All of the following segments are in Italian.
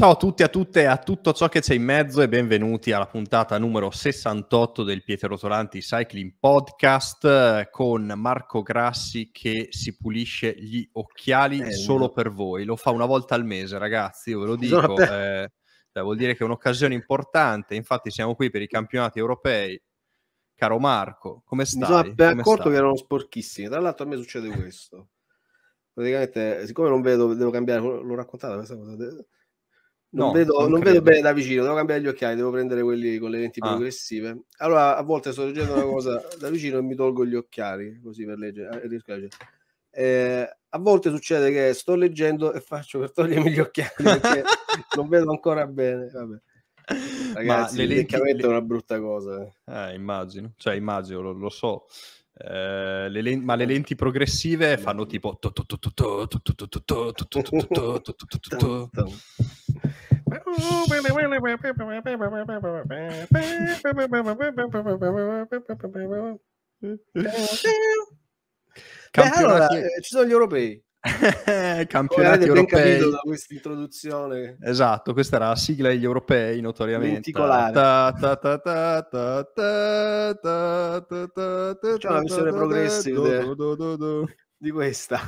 Ciao a tutti, a tutte e a tutto ciò che c'è in mezzo e benvenuti alla puntata numero 68 del Pietro Rotolanti Cycling Podcast eh, con Marco Grassi che si pulisce gli occhiali eh, solo per voi. Lo fa una volta al mese, ragazzi, io ve lo dico. Eh, vuol dire che è un'occasione importante, infatti siamo qui per i campionati europei. Caro Marco, come stai? Mi sono appena accorto stai? che erano sporchissimi. Tra l'altro a me succede questo. Praticamente, siccome non vedo, devo cambiare, l'ho raccontata questa cosa non, no, vedo, non, non vedo, bene da vicino, devo cambiare gli occhiali, devo prendere quelli con le lenti ah. progressive. Allora, a volte sto leggendo una cosa da vicino e mi tolgo gli occhiali, così per leggere. Eh, leggere. Eh, a volte succede che sto leggendo e faccio per togliermi gli occhiali perché non vedo ancora bene. Vabbè. Ragazzi, Ma le lenti... è una brutta cosa. Eh. eh, immagino, cioè immagino, lo, lo so le len- ma le lenti progressive fanno tipo Beh, allora, ci sono gli europei campionati europei. ben capito da questa introduzione. Esatto, questa era la sigla degli europei notoriamente. C'è una missione progressiva eh. di questa.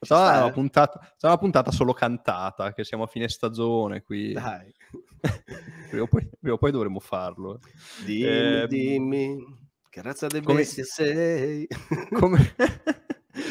c'è una, eh. puntata, sarà una puntata solo cantata, che siamo a fine stagione qui. Dai. prima, o poi, prima o poi dovremo farlo. Eh. Dimmi, eh, dimmi, che razza di bestia sei. Come...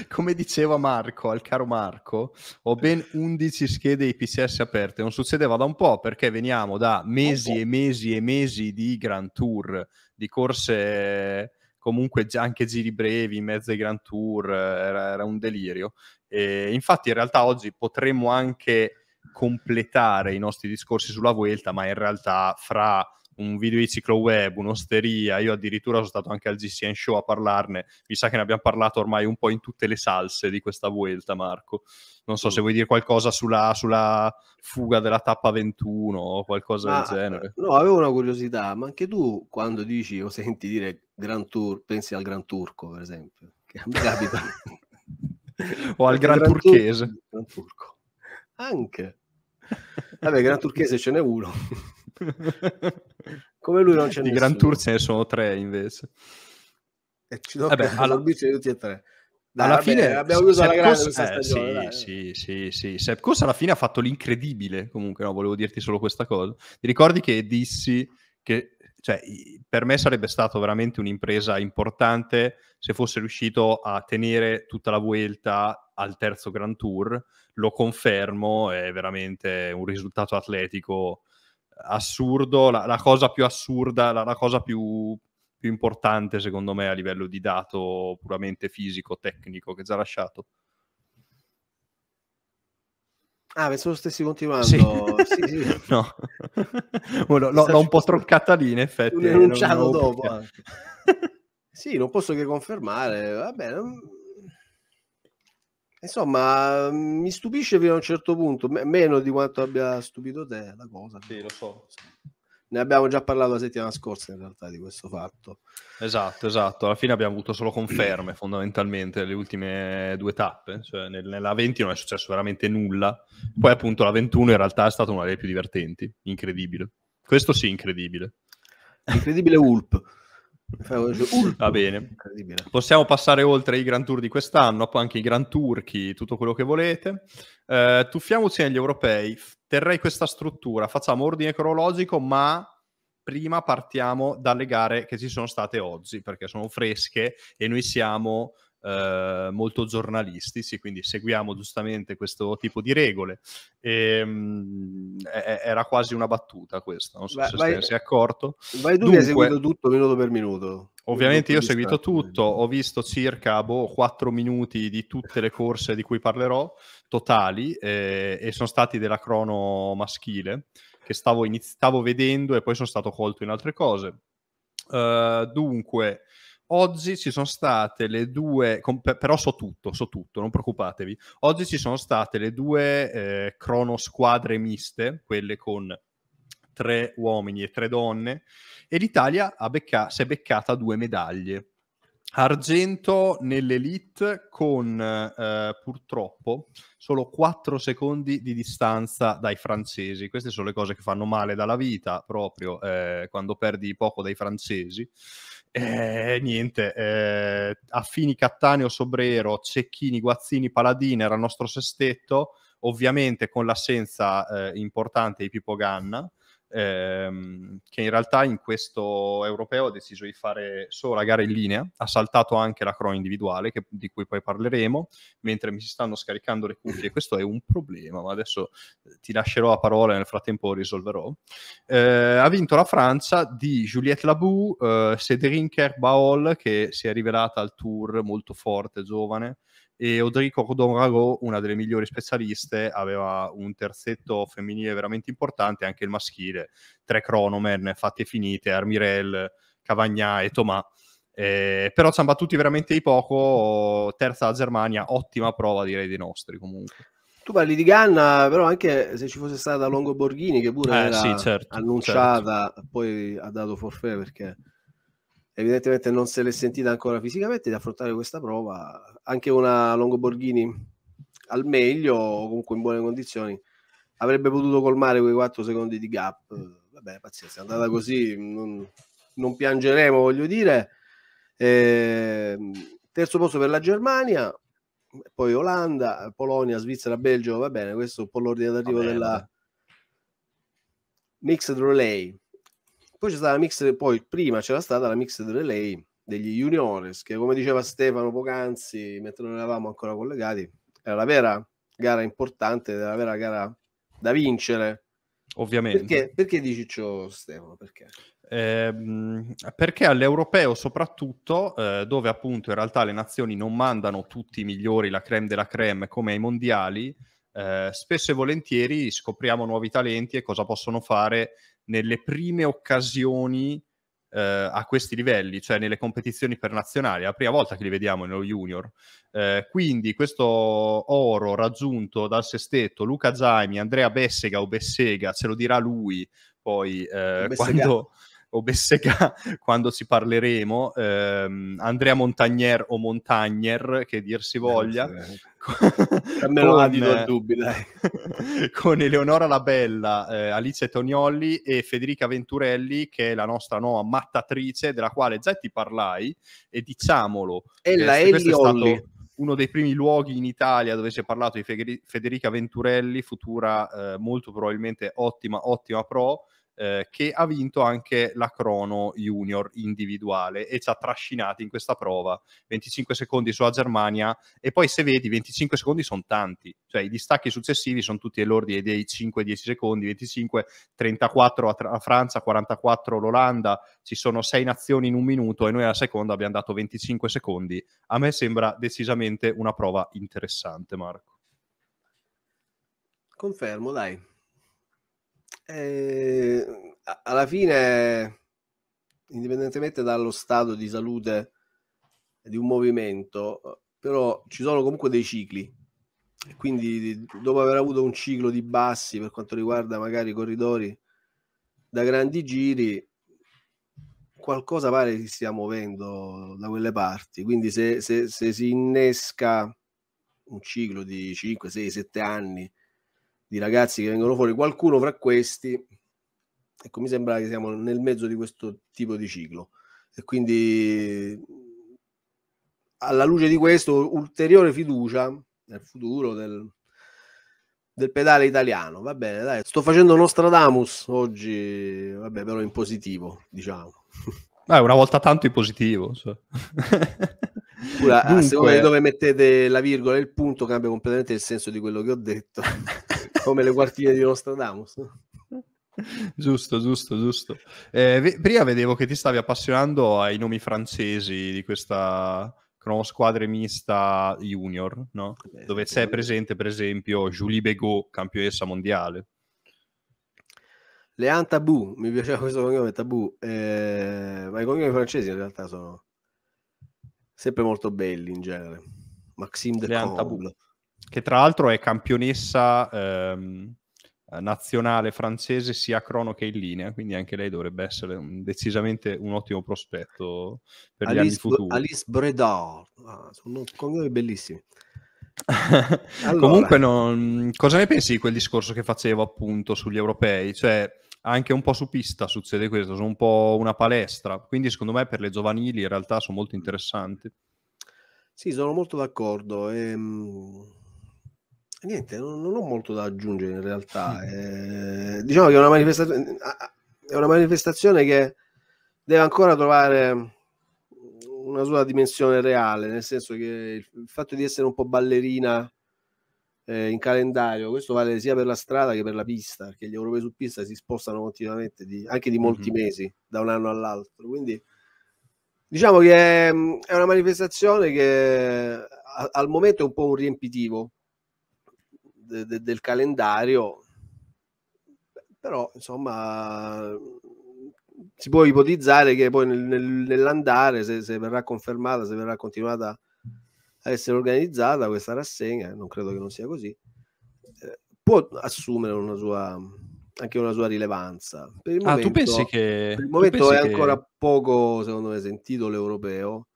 come diceva Marco, al caro Marco, ho ben 11 schede IPCS aperte. Non succedeva da un po' perché veniamo da mesi e mesi e mesi di Grand Tour, di corse comunque anche giri brevi in mezzo ai Grand Tour, era, era un delirio. E infatti in realtà oggi potremmo anche completare i nostri discorsi sulla Vuelta, ma in realtà fra un video di ciclo web, un'osteria, io addirittura sono stato anche al GCN Show a parlarne, mi sa che ne abbiamo parlato ormai un po' in tutte le salse di questa vuelta Marco, non so mm. se vuoi dire qualcosa sulla, sulla, fuga della tappa 21 o qualcosa ma, del genere. No, avevo una curiosità, ma anche tu quando dici o senti dire Gran Tour, pensi al Gran Turco per esempio, che a capita. o al Gran, gran Turchese. Tur- gran Turco. Anche. Vabbè, Gran Turchese ce n'è uno. Come lui non c'è Di Gran Tour ce ne sono tre invece. Eh, e ci do Vabbè, alla... tutti e tre. Dai, alla vabbè, fine abbiamo usato la grande eh, stagione, sì, sì, sì, sì. Kos alla fine ha fatto l'incredibile, comunque, no, volevo dirti solo questa cosa. Ti ricordi che dissi che cioè, per me sarebbe stato veramente un'impresa importante se fosse riuscito a tenere tutta la Vuelta al terzo Grand Tour. Lo confermo, è veramente un risultato atletico assurdo, la, la, cosa più assurda, la, la cosa più, più, importante secondo me a livello di dato puramente fisico, tecnico che ci ha lasciato. Ah, pensavo stessi continuando. Sì. sì, sì. no, no, no l'ho un po' troncata lì in effetti. L'enunciavo eh, dopo. sì, non posso che confermare. Vabbè, non Insomma, mm, mi stupisce fino a un certo punto, m- meno di quanto abbia stupito te la cosa. Sì, lo so. Ne abbiamo già parlato la settimana scorsa in realtà di questo fatto. Esatto, esatto. Alla fine abbiamo avuto solo conferme fondamentalmente le ultime due tappe. Cioè, nel, nella 20 non è successo veramente nulla. Poi appunto la 21 in realtà è stata una delle più divertenti. Incredibile. Questo sì, incredibile. Incredibile Ulp. Va bene, possiamo passare oltre i Grand Tour di quest'anno, poi anche i Grand Turchi, tutto quello che volete. Eh, tuffiamoci negli europei, terrei questa struttura, facciamo ordine cronologico, ma prima partiamo dalle gare che ci sono state oggi, perché sono fresche e noi siamo eh, molto giornalistici, quindi seguiamo giustamente questo tipo di regole. E, ehm, mh, era quasi una battuta questa, non so vai, se vai, si accorto. Vai tu Dunque, hai seguito tutto minuto per minuto. Ovviamente io ho seguito tutto, ho visto circa boh, 4 minuti di tutte le corse di cui parlerò, totali, eh, e sono stati della crono maschile, che stavo, iniz- stavo vedendo e poi sono stato colto in altre cose. Uh, dunque, Oggi ci sono state le due, com- però so tutto, so tutto, non preoccupatevi. Oggi ci sono state le due eh, squadre miste, quelle con tre uomini e tre donne, e l'Italia becca- si è beccata due medaglie. Argento nell'elite con eh, purtroppo solo 4 secondi di distanza dai francesi. Queste sono le cose che fanno male dalla vita proprio eh, quando perdi poco dai francesi eh, niente, eh, Affini, Cattaneo, Sobrero, Cecchini, Guazzini, Paladini era il nostro sestetto, ovviamente con l'assenza eh, importante di Pippo Ganna, ehm, che in realtà in questo europeo ha deciso di fare solo la gara in linea, ha saltato anche la crono individuale che, di cui poi parleremo, mentre mi si stanno scaricando le cuffie, mm. questo è un problema, ma adesso eh, ti lascerò la parola e nel frattempo risolverò. Eh, ha vinto la Francia di Juliette Labou, eh, Cédrine Kerbaol che si è rivelata al tour molto forte, giovane, e Odrico Codonrago, una delle migliori specialiste, aveva un terzetto femminile veramente importante, anche il maschile, tre cronomen fatte finite, Armirel, Cavagnà e Tomà. Eh, però ci hanno battuti veramente di poco, terza la Germania, ottima prova direi dei nostri comunque. Tu parli di Ganna, però anche se ci fosse stata Longo Borghini che pure eh, era sì, certo, annunciata, certo. poi ha dato forfè perché evidentemente non se l'è sentita ancora fisicamente di affrontare questa prova. Anche una Longoborghini al meglio o comunque in buone condizioni avrebbe potuto colmare quei 4 secondi di gap. Vabbè, pazienza, è andata così, non, non piangeremo, voglio dire. Eh, terzo posto per la Germania, poi Olanda, Polonia, Svizzera, Belgio, va bene, questo è un po' l'ordine d'arrivo della Mixed Relay poi c'è stata la mix, poi prima c'era stata la mix relay degli juniores, che come diceva Stefano Pocanzi, mentre non eravamo ancora collegati, era la vera gara importante, era la vera gara da vincere. Ovviamente. Perché, perché dici ciò Stefano? Perché? Eh, perché all'europeo soprattutto, eh, dove appunto in realtà le nazioni non mandano tutti i migliori, la creme della creme, come ai mondiali, eh, spesso e volentieri scopriamo nuovi talenti e cosa possono fare nelle prime occasioni eh, a questi livelli, cioè nelle competizioni per nazionali, la prima volta che li vediamo nello junior. Eh, quindi questo oro raggiunto dal sestetto Luca Zaimi, Andrea Bessega o Bessega, ce lo dirà lui poi eh, quando o Obessega quando ci parleremo, ehm, Andrea Montagnier o Montagner, che dir si eh, voglia. Me lo Adido al dubbio, dai. con Eleonora Labella, eh, Alice Toniolli e Federica Venturelli, che è la nostra nuova mattatrice, della quale già ti parlai, e diciamolo, e la eh, Olli. è uno dei primi luoghi in Italia dove si è parlato di Federica Venturelli, futura eh, molto probabilmente ottima, ottima pro, eh, che ha vinto anche la crono junior individuale e ci ha trascinati in questa prova 25 secondi sulla Germania e poi se vedi 25 secondi sono tanti cioè i distacchi successivi sono tutti all'ordine dei 5-10 secondi 25 34 a, tra- a Francia 44 l'Olanda ci sono 6 nazioni in un minuto e noi alla seconda abbiamo dato 25 secondi a me sembra decisamente una prova interessante Marco confermo dai eh, alla fine, indipendentemente dallo stato di salute di un movimento, però ci sono comunque dei cicli. Quindi, dopo aver avuto un ciclo di bassi per quanto riguarda magari i corridori da grandi giri, qualcosa pare si stia muovendo da quelle parti. Quindi, se, se, se si innesca un ciclo di 5, 6, 7 anni di ragazzi che vengono fuori, qualcuno fra questi, ecco mi sembra che siamo nel mezzo di questo tipo di ciclo e quindi alla luce di questo ulteriore fiducia nel futuro del, del pedale italiano. Va bene, dai, sto facendo Nostradamus oggi, vabbè, però in positivo, diciamo. Beh, una volta tanto in positivo. Cioè. Pura, Dunque... A seconda di dove mettete la virgola e il punto cambia completamente il senso di quello che ho detto. come le quartiere di Nostradamus. Giusto, giusto, giusto. Eh, prima vedevo che ti stavi appassionando ai nomi francesi di questa cronosquadra mista junior, no? Beh, dove c'è presente per esempio Julie Begot, campionessa mondiale. Leanne Tabù, mi piaceva questo cognome Tabou. eh, ma i cognomi francesi in realtà sono sempre molto belli in genere. Maxime de Leanne Tabù che tra l'altro è campionessa ehm, nazionale francese sia a crono che in linea, quindi anche lei dovrebbe essere un, decisamente un ottimo prospetto per Alice, gli anni futuri. Alice Bredard, ah, sono cognomi bellissimi. allora. Comunque, non, cosa ne pensi di quel discorso che facevo appunto sugli europei? Cioè, anche un po' su pista succede questo, sono un po' una palestra, quindi secondo me per le giovanili in realtà sono molto interessanti. Sì, sono molto d'accordo. Ehm Niente, non, non, ho molto da aggiungere in realtà. Mm. Eh, diciamo che è una, manifestazione, è una manifestazione che deve ancora trovare una sua dimensione reale, nel senso che il fatto di essere un po' ballerina eh, in calendario, questo vale sia per la strada che per la pista, perché gli europei su pista si spostano continuamente, di, anche di molti mm-hmm. mesi, da un anno all'altro. Quindi diciamo che è, mm, è una manifestazione che a, al momento è un po' un riempitivo de, de, del calendario, però insomma si può ipotizzare che poi nel, nel, nell'andare, se, se, verrà confermata, se verrà continuata a essere organizzata questa rassegna, non credo che non sia così, eh, può assumere una sua, anche una sua rilevanza. Per il ah, momento, tu pensi che... Per il momento è ancora che... poco, secondo me, sentito l'europeo.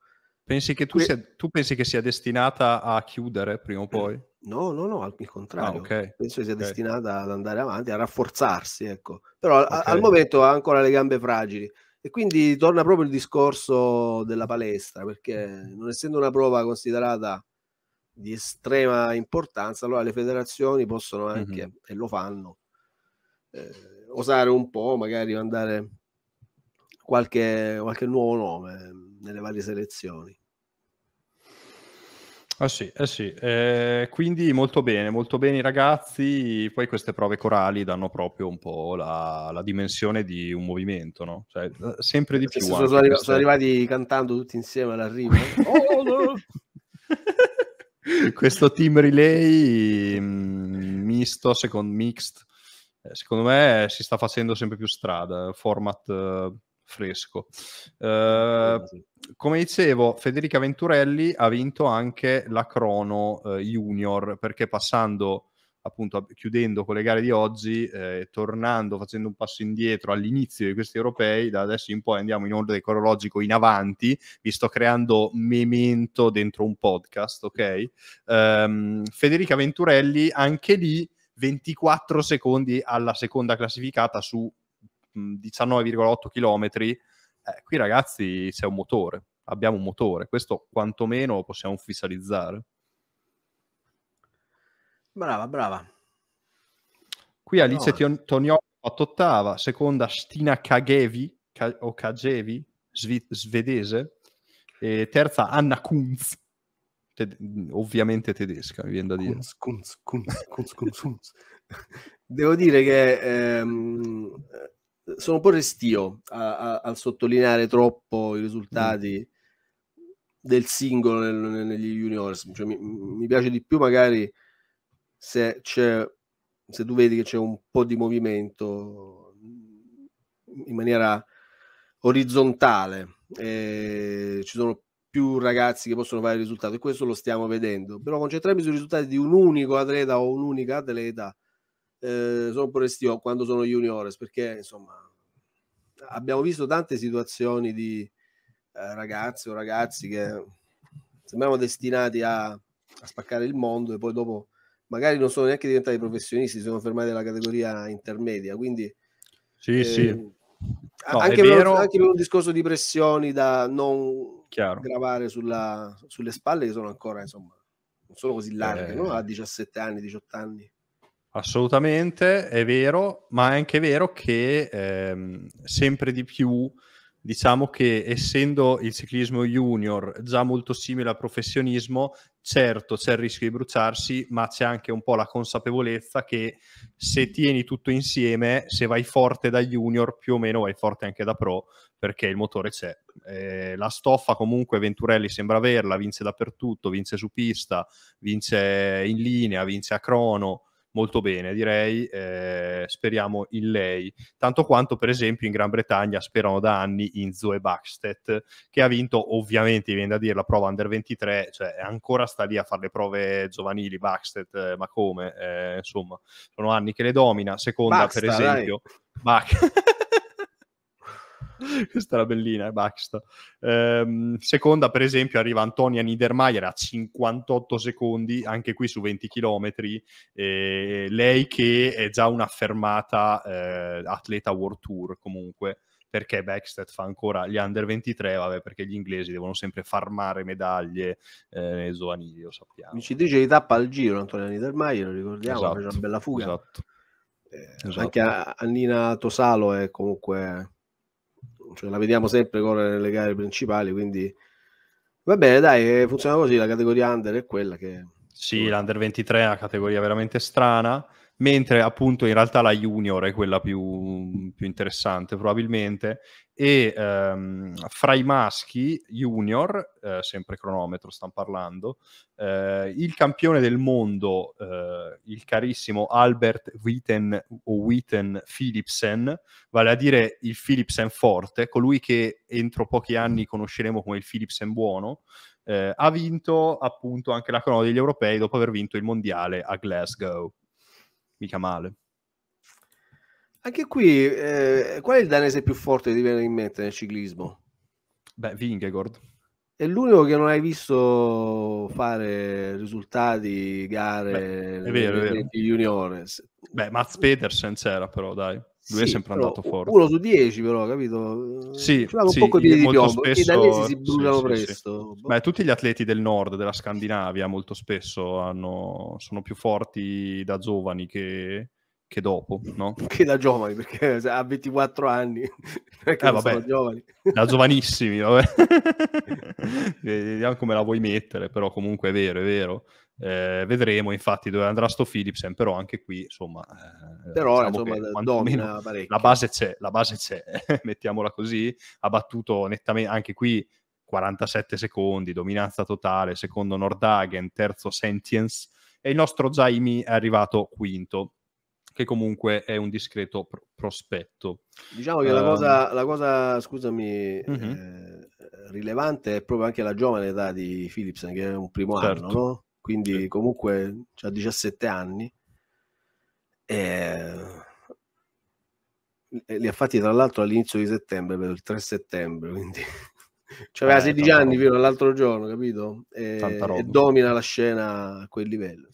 Pensi che tu, que... sia, tu pensi che sia destinata a chiudere prima o mm. poi? No, no, no, al ah, contrario. Ah, okay. Penso sia okay. destinata ad andare avanti, a rafforzarsi, ecco. Però okay. a, al momento ha ancora le gambe fragili. E quindi torna proprio il discorso della palestra, perché non essendo una prova considerata di estrema importanza, allora le federazioni possono anche, mm-hmm. e lo fanno, eh, osare un po', magari mandare qualche, qualche nuovo nome nelle varie selezioni. Ah sì, eh sì. Eh, quindi molto bene, molto bene i ragazzi, poi queste prove corali danno proprio un po' la, la dimensione di un movimento, no? Cioè, eh, sempre di più. Sono, arrivati, cioè queste... sono arrivati cantando tutti insieme all'arrivo. oh, no! questo team relay mh, mm, misto, second mixed, eh, secondo me si sta facendo sempre più strada, format... Uh, fresco. Eh, come dicevo, Federica Venturelli ha vinto anche la crono eh, junior perché passando appunto chiudendo con le gare di oggi, eh, tornando, facendo un passo indietro all'inizio di questi europei, da adesso in poi andiamo in ordine cronologico in avanti, vi sto creando memento dentro un podcast, ok? Um, Federica Venturelli, anche lì 24 secondi alla seconda classificata su 19,8 km, eh, qui ragazzi c'è un motore, abbiamo un motore, questo quantomeno lo possiamo ufficializzare. Brava, brava. Qui Alice no. Toniolo fatto ottava, seconda Stina Kagevi, o Kagevi, svi- svedese, e terza Anna Kunz, te- ovviamente tedesca, mi viene da dire. Kunz, Kunz, Kunz, Kunz, Kunz. Devo dire che ehm, sono un po' restio a, a, a sottolineare troppo i mm. risultati mm. del singolo nel, nel, negli juniors. Cioè, mi, mi, piace di più magari se, se tu vedi che c'è un po' di movimento in maniera orizzontale. Eh, ci sono più ragazzi che possono fare il risultato e questo lo stiamo vedendo. Però concentrarmi sui risultati di un unico atleta o un'unica atleta eh, sono pure stio quando sono juniores, perché insomma abbiamo visto tante situazioni di eh, ragazze o ragazzi che sembravano destinati a, a spaccare il mondo e poi dopo magari non sono neanche diventati professionisti, sono fermati alla categoria intermedia, quindi sì, eh, sì. Ehm, no, anche, per, anche, per, un discorso di pressioni da non Chiaro. gravare sulla, sulle spalle che sono ancora, insomma, non sono così larghe, eh. no? a 17 anni, 18 anni. Assolutamente, è vero, ma è anche vero che ehm, sempre di più, diciamo che essendo il ciclismo junior già molto simile al professionismo, certo c'è il rischio di bruciarsi, ma c'è anche un po' la consapevolezza che se tieni tutto insieme, se vai forte da junior, più o meno vai forte anche da pro, perché il motore c'è. Eh, la stoffa comunque Venturelli sembra averla, vince dappertutto, vince su pista, vince in linea, vince a crono molto bene, direi, eh, speriamo in lei, tanto quanto per esempio in Gran Bretagna sperano da anni in Zoe Baxtet, che ha vinto ovviamente, viene da dire, la prova under 23, cioè ancora sta lì a fare le prove giovanili Baxtet, eh, ma come? Eh, insomma, sono anni che le domina, seconda Baxta, per esempio... Dai. questa era bellina, eh, basta. Ehm, seconda, per esempio, arriva Antonia Niedermayer a 58 secondi, anche qui su 20 km. Eh, lei che è già un'affermata eh, atleta World Tour comunque perché Backstead fa ancora gli under 23, vabbè, perché gli inglesi devono sempre farmare medaglie eh, giovanili, lo sappiamo. Vincitrice di tappa al giro, Antonia Niedermayer, lo ricordiamo, esatto, fece una bella fuga. Esatto. Eh, esatto. Anche Annina Tosalo è comunque cioè, la vediamo sempre correre nelle gare principali, quindi va bene, dai, eh, funziona così, la categoria under è quella che... Sì, l'under 23 è una categoria veramente strana mentre appunto in realtà la junior è quella più, più interessante probabilmente e ehm, fra i maschi junior, eh, sempre cronometro stiamo parlando, eh, il campione del mondo, eh, il carissimo Albert Witten o Witten Philipsen, vale a dire il Philipsen forte, colui che entro pochi anni conosceremo come il Philipsen buono, eh, ha vinto appunto anche la crono degli europei dopo aver vinto il mondiale a Glasgow mica male. Anche qui, eh, qual è il danese più forte di viene in mente nel ciclismo? Beh, Vingegaard. È l'unico che non hai visto fare risultati, gare, Beh, è vero, è vero. juniores. Beh, Mats Pedersen c'era però, dai. Lui sì, è sempre andato forte. Uno su dieci, però, capito? Sì, C'è sì un po' i piedi di piombo, spesso... i danesi si bruciano sì, presto. Sì, boh. Beh, tutti gli atleti del nord, della Scandinavia, molto spesso hanno... sono più forti da giovani che, che dopo, no? Che da giovani, perché a 24 anni, perché eh, vabbè, giovani. Da giovanissimi, vabbè. Vediamo come la vuoi mettere, però comunque è vero, è vero. Eh, vedremo infatti dove andrà sto Philipsen, però anche qui insomma, eh, però, diciamo insomma la base c'è, la base c'è, mettiamola così, ha battuto nettamente anche qui 47 secondi, dominanza totale, secondo Nordhagen, terzo Sentience e il nostro Jaime è arrivato quinto che comunque è un discreto pr- prospetto. Diciamo che uh, la, cosa, ehm, la, cosa, scusami, uh-huh. eh, rilevante è proprio anche la giovane età di Philipsen, che è un primo certo. anno, no? quindi comunque ha 17 anni. E... Li ha fatti tra l'altro all'inizio di settembre, vedo il 3 settembre, quindi cioè, aveva 16 eh, anni fino all'altro giorno, capito? E, e, domina la scena a quel livello.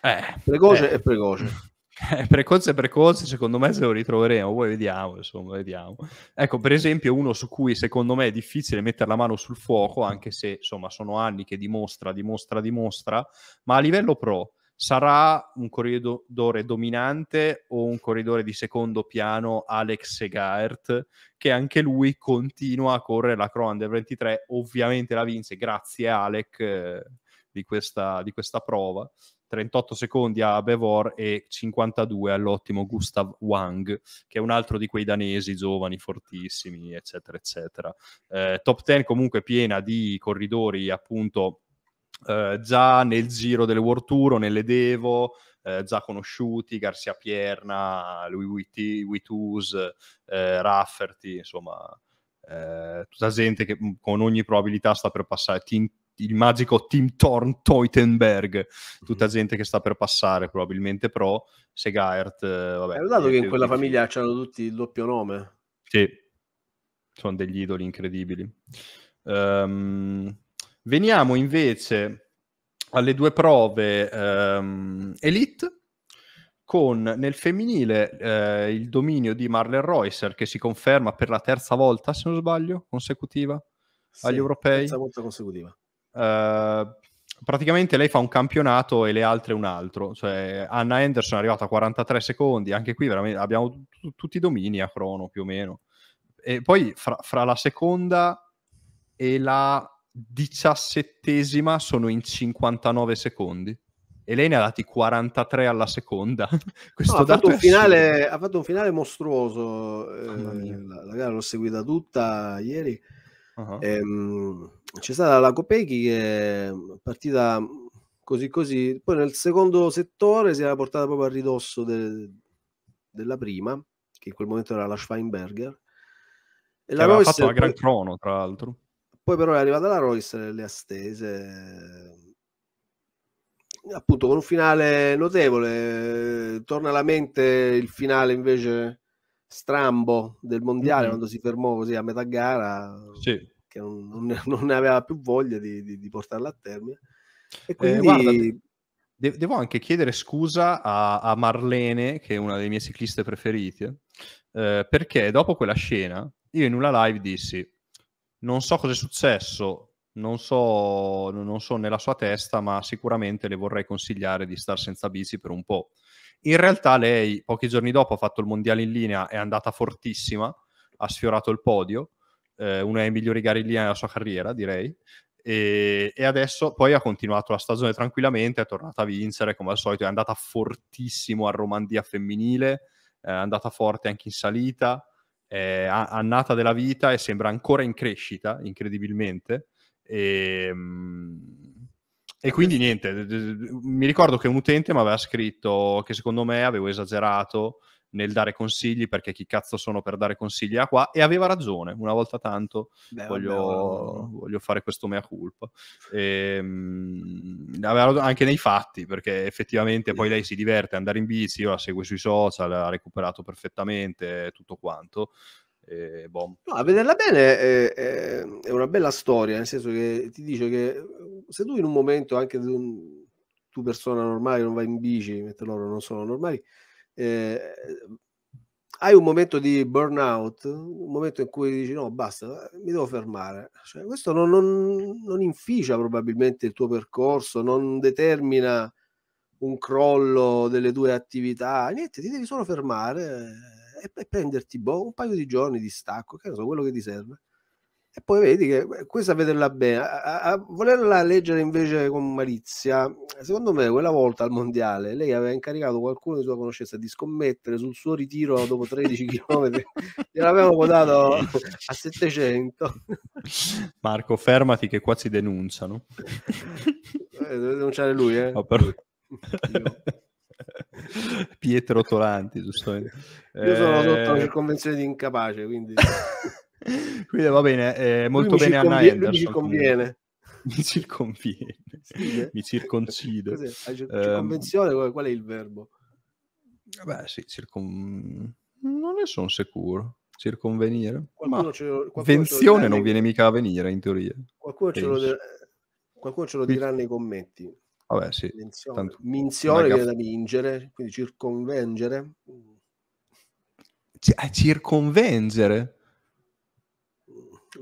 Eh, precoce eh. e precoce. Eh, precoce precoce, secondo me ce lo ritroveremo, poi vediamo, insomma, vediamo. Ecco, per esempio, uno su cui secondo me è difficile mettere la mano sul fuoco, anche se, insomma, sono anni che dimostra, dimostra, dimostra, ma a livello pro sarà un corridore dominante o un corridore di secondo piano Alex Segaert, che anche lui continua a correre la Cro Under 23, ovviamente la vinse, grazie Alec eh, di, questa, di questa prova 38 secondi a Bevor e 52 all'ottimo Gustav Wang, che è un altro di quei danesi giovani, fortissimi, eccetera, eccetera. Eh, top 10 comunque piena di corridori, appunto, eh, già nel giro delle World Tour o nelle Devo, eh, già conosciuti, Garcia Pierna, Louis Witus, eh, Rafferty, insomma... Eh, tutta gente che mm, con ogni probabilità sta per passare, Tim il magico Tim Thorn Teutenberg, tutta mhm. gente che sta per passare probabilmente pro, Segaert, eh, vabbè. È dato eh, che in eh, quella famiglia c'hanno tutti il doppio nome. Sì, sono degli idoli incredibili. Um, veniamo invece alle due prove um, Elite, con nel femminile eh, il dominio di Marlen Reusser che si conferma per la terza volta, se non sbaglio, consecutiva agli sì, europei. Terza volta consecutiva. Ehm, praticamente lei fa un campionato e le altre un altro. Cioè, Anna Anderson è arrivata a 43 secondi, anche qui veramente abbiamo t- tutti i domini a crono più o meno. E poi fra, fra la seconda e la diciassettesima sono in 59 secondi e lei ne ha dati 43 alla seconda. Questo no, ha, fatto finale, ha, fatto un finale, mostruoso. eh, la, la, gara l'ho seguita tutta ieri. Uh-huh. Ehm, c'è stata la Copechi che è mhmm, partita mhmm, così così, poi nel secondo settore si era portata proprio a ridosso de, della prima, che in quel momento era la Schweinberger. E la aveva Royce, fatto la Gran Crono, tra l'altro. Poi però è arrivata la Royce, le astese, appunto con un finale notevole. Torna alla mente il finale invece strambo del mondiale mm-hmm. quando si fermò così a metà gara. Sì perché non, non, non ne aveva più voglia di, di, di portarla a termine. E eh, quindi... Eh, guarda, de- devo anche chiedere scusa a, a, Marlene, che è una delle mie cicliste preferite, eh, perché dopo quella scena io in una live dissi, non so cosa è successo, non so, non so nella sua testa, ma sicuramente le vorrei consigliare di star senza bici per un po'. In realtà lei pochi giorni dopo ha fatto il mondiale in linea, è andata fortissima, ha sfiorato il podio eh, una delle migliori gare in linea della sua carriera, direi. E, e, adesso poi ha continuato la stagione tranquillamente, è tornata a vincere come al solito, è andata fortissimo a Romandia femminile, è andata forte anche in salita, è annata della vita e sembra ancora in crescita, incredibilmente. Ehm, e, e quindi niente, mi ricordo che un utente mi aveva scritto che secondo me avevo esagerato nel dare consigli, perché chi cazzo sono per dare consigli a ah, qua, e aveva ragione, una volta tanto Beh, voglio, vabbè, voglio, fare questo mea culpa. E, ehm, mh, aveva anche nei fatti, perché effettivamente sì. poi lei si diverte a andare in bici, io la seguo sui social, ha recuperato perfettamente eh, tutto quanto. E eh, bom. No, a vederla bene è, è, è, una bella storia, nel senso che ti dice che se tu in un momento anche tu persona normale non vai in bici, mentre loro non sono normali, eh, hai un momento di burnout, un momento in cui dici no, basta, mi devo fermare. Cioè, questo non, non, non, inficia probabilmente il tuo percorso, non determina un crollo delle tue attività, niente, ti devi solo fermare e, e prenderti boh, un paio di giorni di stacco, che so, quello che ti serve. E poi vedi che questa vederla bene, a, a, volerla leggere invece con malizia, secondo me quella volta al mondiale lei aveva incaricato qualcuno di sua conoscenza di scommettere sul suo ritiro dopo 13 km, gliel'avevano votato a 700. Marco, fermati che qua si denunciano. Eh, deve denunciare lui, eh? No, per... Pietro Tolanti, giusto? Io sono sotto eh. la circonvenzione di incapace, quindi... Quindi va bene, eh, molto bene Anna conviene, Anderson. Lui ci conviene. mi circonviene, sì, mi circoncide. Ehm, circonvenzione, um, qual è il verbo? Beh, sì, circon... non ne sono sicuro. Circonvenire? Qualcuno non viene mica a venire, in teoria. Qualcuno ce, lo, qualcuno ce lo dirà nei commenti. Vabbè, sì. Tanto... Minzione Una viene da mingere, quindi circonvengere. C- eh, circonvengere?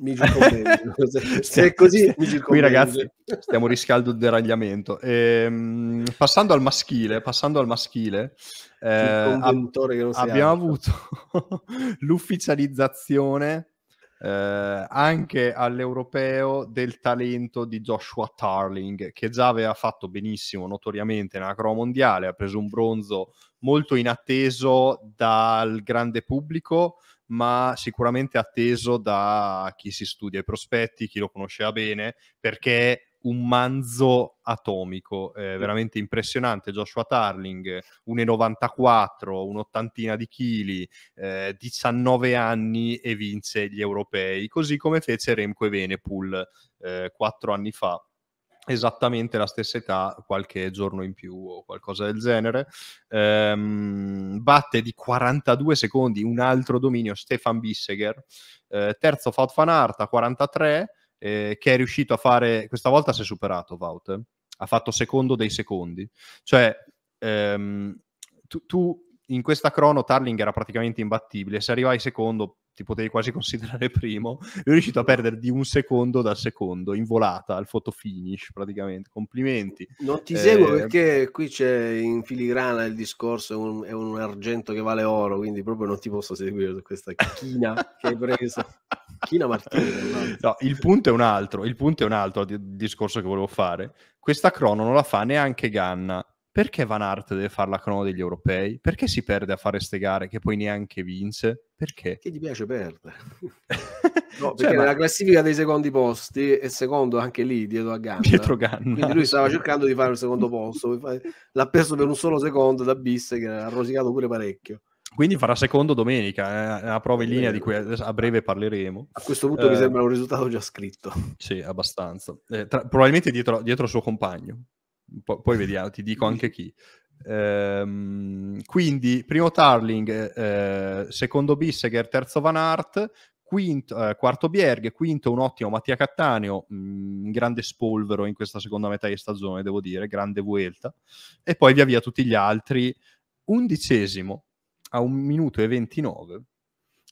mi se, se è così mi qui ragazzi stiamo riscaldo il deragliamento ehm, passando al maschile passando al maschile eh, ab- abbiamo altro. avuto l'ufficializzazione eh, anche all'europeo del talento di Joshua Tarling che già aveva fatto benissimo notoriamente nella Cro Mondiale ha preso un bronzo molto inatteso dal grande pubblico ma sicuramente atteso da chi si studia i prospetti, chi lo conosceva bene, perché è un manzo atomico, eh, veramente impressionante. Joshua Tarling, 1,94, un'ottantina di chili, eh, 19 anni e vinse gli europei, così come fece Remco Evenepoel eh, 4 anni fa esattamente la stessa età qualche giorno in più o qualcosa del genere. Ehm, batte di 42 secondi un altro dominio, Stefan Bissegger. eh, terzo Vaut Van Aert a 43, eh, che è riuscito a fare, questa volta si è superato Vaut, eh. ha fatto secondo dei secondi, cioè ehm, tu, tu in questa crono Tarling era praticamente imbattibile, se arrivai secondo ti potevi quasi considerare primo, è riuscito a perdere di un secondo dal secondo, in volata, al photo finish praticamente, complimenti. Non ti seguo eh, perché qui c'è in filigrana il discorso, è un, è un, argento che vale oro, quindi proprio non ti posso seguire su questa china che hai preso. China Martini. No, il punto è un altro, il punto è un altro il discorso che volevo fare. Questa crono non la fa neanche Ganna, perché Van Art deve fare la crono degli europei? Perché si perde a fare ste gare che poi neanche vince? Perché? Che gli piace perdere. no, cioè, perché cioè, nella ma... classifica dei secondi posti è secondo anche lì dietro a Ganna. Dietro Ganna. Quindi lui stava cercando di fare il secondo posto, l'ha perso per un solo secondo da Bis che ha rosicato pure parecchio. Quindi farà secondo domenica, eh, una prova in linea di cui eh, a breve parleremo. A questo punto eh, mi sembra un risultato già scritto. Sì, abbastanza. Eh, tra, probabilmente dietro, dietro suo compagno, po- poi vediamo, ti dico anche chi. Ehm, quindi, primo Tarling, eh, eh secondo Bissegher, terzo Van Art, quinto, eh, quarto Bierg, quinto un ottimo Mattia Cattaneo, mh, mm, grande spolvero in questa seconda metà di stagione, devo dire, grande vuelta, e poi via via tutti gli altri. Undicesimo a un minuto e 29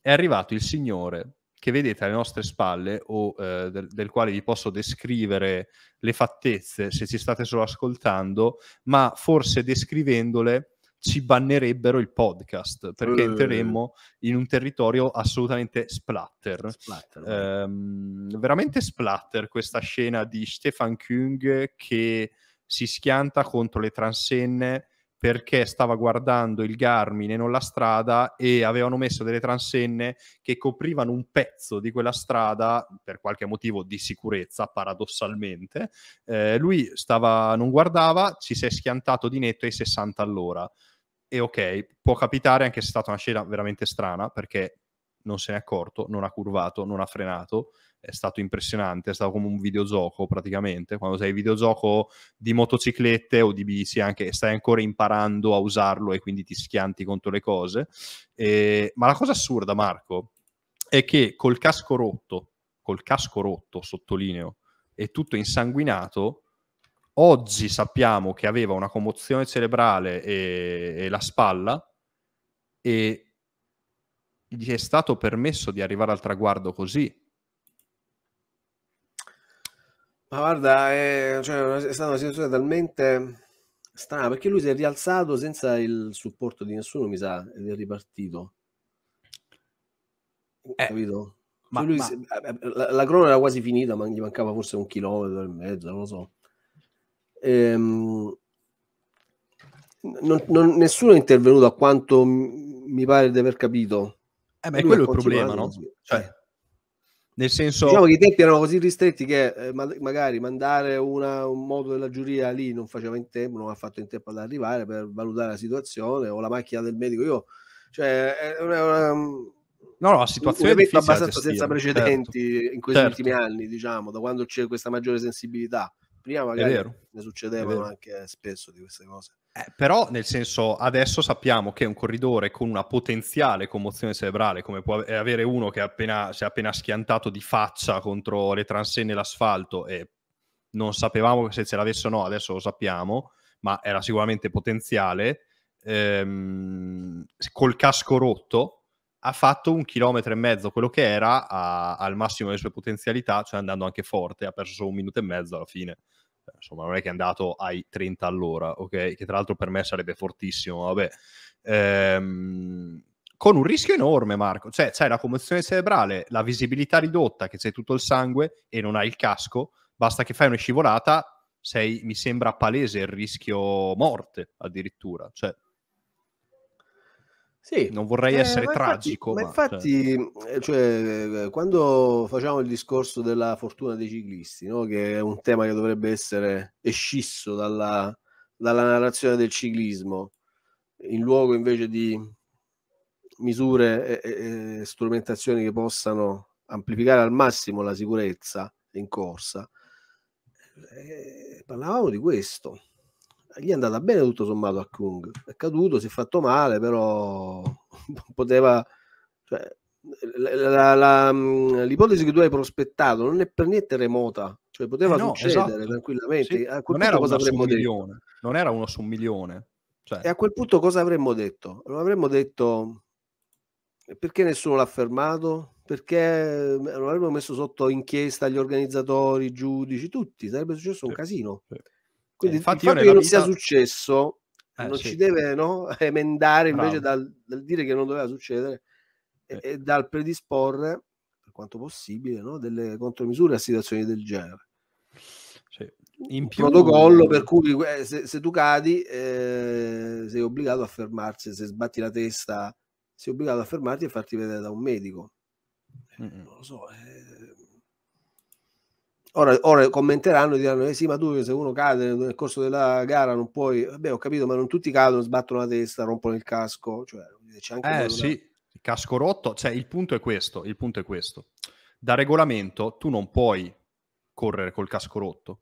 è arrivato il signore che vedete alle nostre spalle o eh, del, del, quale vi posso descrivere le fattezze se ci state solo ascoltando, ma forse descrivendole ci bannerebbero il podcast perché eh. entreremmo in un territorio assolutamente splatter. splatter ehm, veramente splatter questa scena di Stefan Kung che si schianta contro le transenne perché stava guardando il Garmin e non la strada e avevano messo delle transenne che coprivano un pezzo di quella strada per qualche motivo di sicurezza paradossalmente eh, lui stava, non guardava ci si è schiantato di netto ai 60 all'ora e ok può capitare anche se è stata una scena veramente strana perché non se n'è accorto non ha curvato non ha frenato è stato impressionante, è stato come un videogioco praticamente, quando sei videogioco di motociclette o di bici anche stai ancora imparando a usarlo e quindi ti schianti contro le cose. E, ehm, ma la cosa assurda Marco è che col casco rotto, col casco rotto sottolineo, e tutto insanguinato, oggi sappiamo che aveva una commozione cerebrale e, e la spalla e gli è stato permesso di arrivare al traguardo così ma guarda, è, cioè, è, stata una situazione talmente strana perché lui si è rialzato senza il supporto di nessuno, mi sa, ed è ripartito. Eh, Capito? Ma, cioè ma... Eh, eh, la, la crona era quasi finita, ma gli mancava forse un chilometro e mezzo, non lo so. Ehm, non, non, nessuno è intervenuto a quanto mi pare di aver capito. Eh, ma è quello il problema, no? Cioè, eh. Nel senso... Diciamo che i tempi erano così ristretti che eh, magari mandare una, un modo della giuria lì non faceva in tempo, non ha fatto in tempo ad arrivare per valutare la situazione o la macchina del medico. Io, cioè, è una, mm, No, no, la situazione un è abbastanza gestire, senza precedenti certo, in questi certo. ultimi anni, diciamo, da quando c'è questa maggiore sensibilità. Prima magari ne succedevano anche spesso di queste cose. Eh, però, nel senso, adesso sappiamo che un corridore con una potenziale commozione cerebrale, come può avere uno che appena, si è appena schiantato di faccia contro le transenne e l'asfalto e non sapevamo se ce l'avesse o no, adesso lo sappiamo, ma era sicuramente potenziale, ehm, col casco rotto, ha fatto un chilometro e mezzo quello che era a, al massimo delle sue potenzialità, cioè andando anche forte, ha perso solo un minuto e mezzo alla fine insomma non è che è andato ai 30 all'ora, ok? Che tra l'altro per me sarebbe fortissimo, vabbè. Ehm, con un rischio enorme, Marco. Cioè, c'hai la commozione cerebrale, la visibilità ridotta, che c'è tutto il sangue e non hai il casco, basta che fai una scivolata, sei, mi sembra palese il rischio morte addirittura. Cioè, sì, non vorrei eh, essere ma tragico. ma, infatti, cioè... Mm, eh, cioè, eh, quando facciamo il discorso della fortuna dei ciclisti, no? che è un tema che dovrebbe essere escisso dalla, dalla narrazione del ciclismo, in luogo invece di misure e, e strumentazioni che possano amplificare al massimo la sicurezza in corsa, eh, parlavamo di questo gli è andata bene tutto sommato a Kung. È caduto, si è fatto male, però poteva... Cioè, la, la, la, mm, l'ipotesi che tu hai prospettato non è per niente remota, cioè poteva eh no, succedere esatto. tranquillamente. Sì. A quel non, punto era cosa avremmo detto? Milione. non era uno su un milione. Cioè. E a quel punto cosa avremmo detto? Non avremmo detto perché nessuno l'ha fermato? Perché mm, lo avremmo messo sotto inchiesta gli organizzatori, i giudici, tutti? Sarebbe successo un casino. Sì. Quindi eh, infatti il fatto che non vita... sia successo eh, non sì. ci deve no, emendare invece dal, dal, dire che non doveva succedere eh. e, e, dal predisporre per quanto possibile no, delle contromisure a situazioni del genere. Sì. In più... Un protocollo per cui eh, se, se tu cadi eh, sei obbligato a fermarsi, se sbatti la testa sei obbligato a fermarti e farti vedere da un medico. Mm-hmm. Non lo so, Ora, ora, commenteranno e diranno: eh sì, ma tu se uno cade nel corso della gara non puoi. Vabbè, ho capito, ma non tutti cadono, sbattono la testa, rompono il casco. Cioè, c'è anche eh, sì, da... il casco rotto. Cioè, il punto è questo: il punto è questo. Da regolamento tu non puoi correre col casco rotto.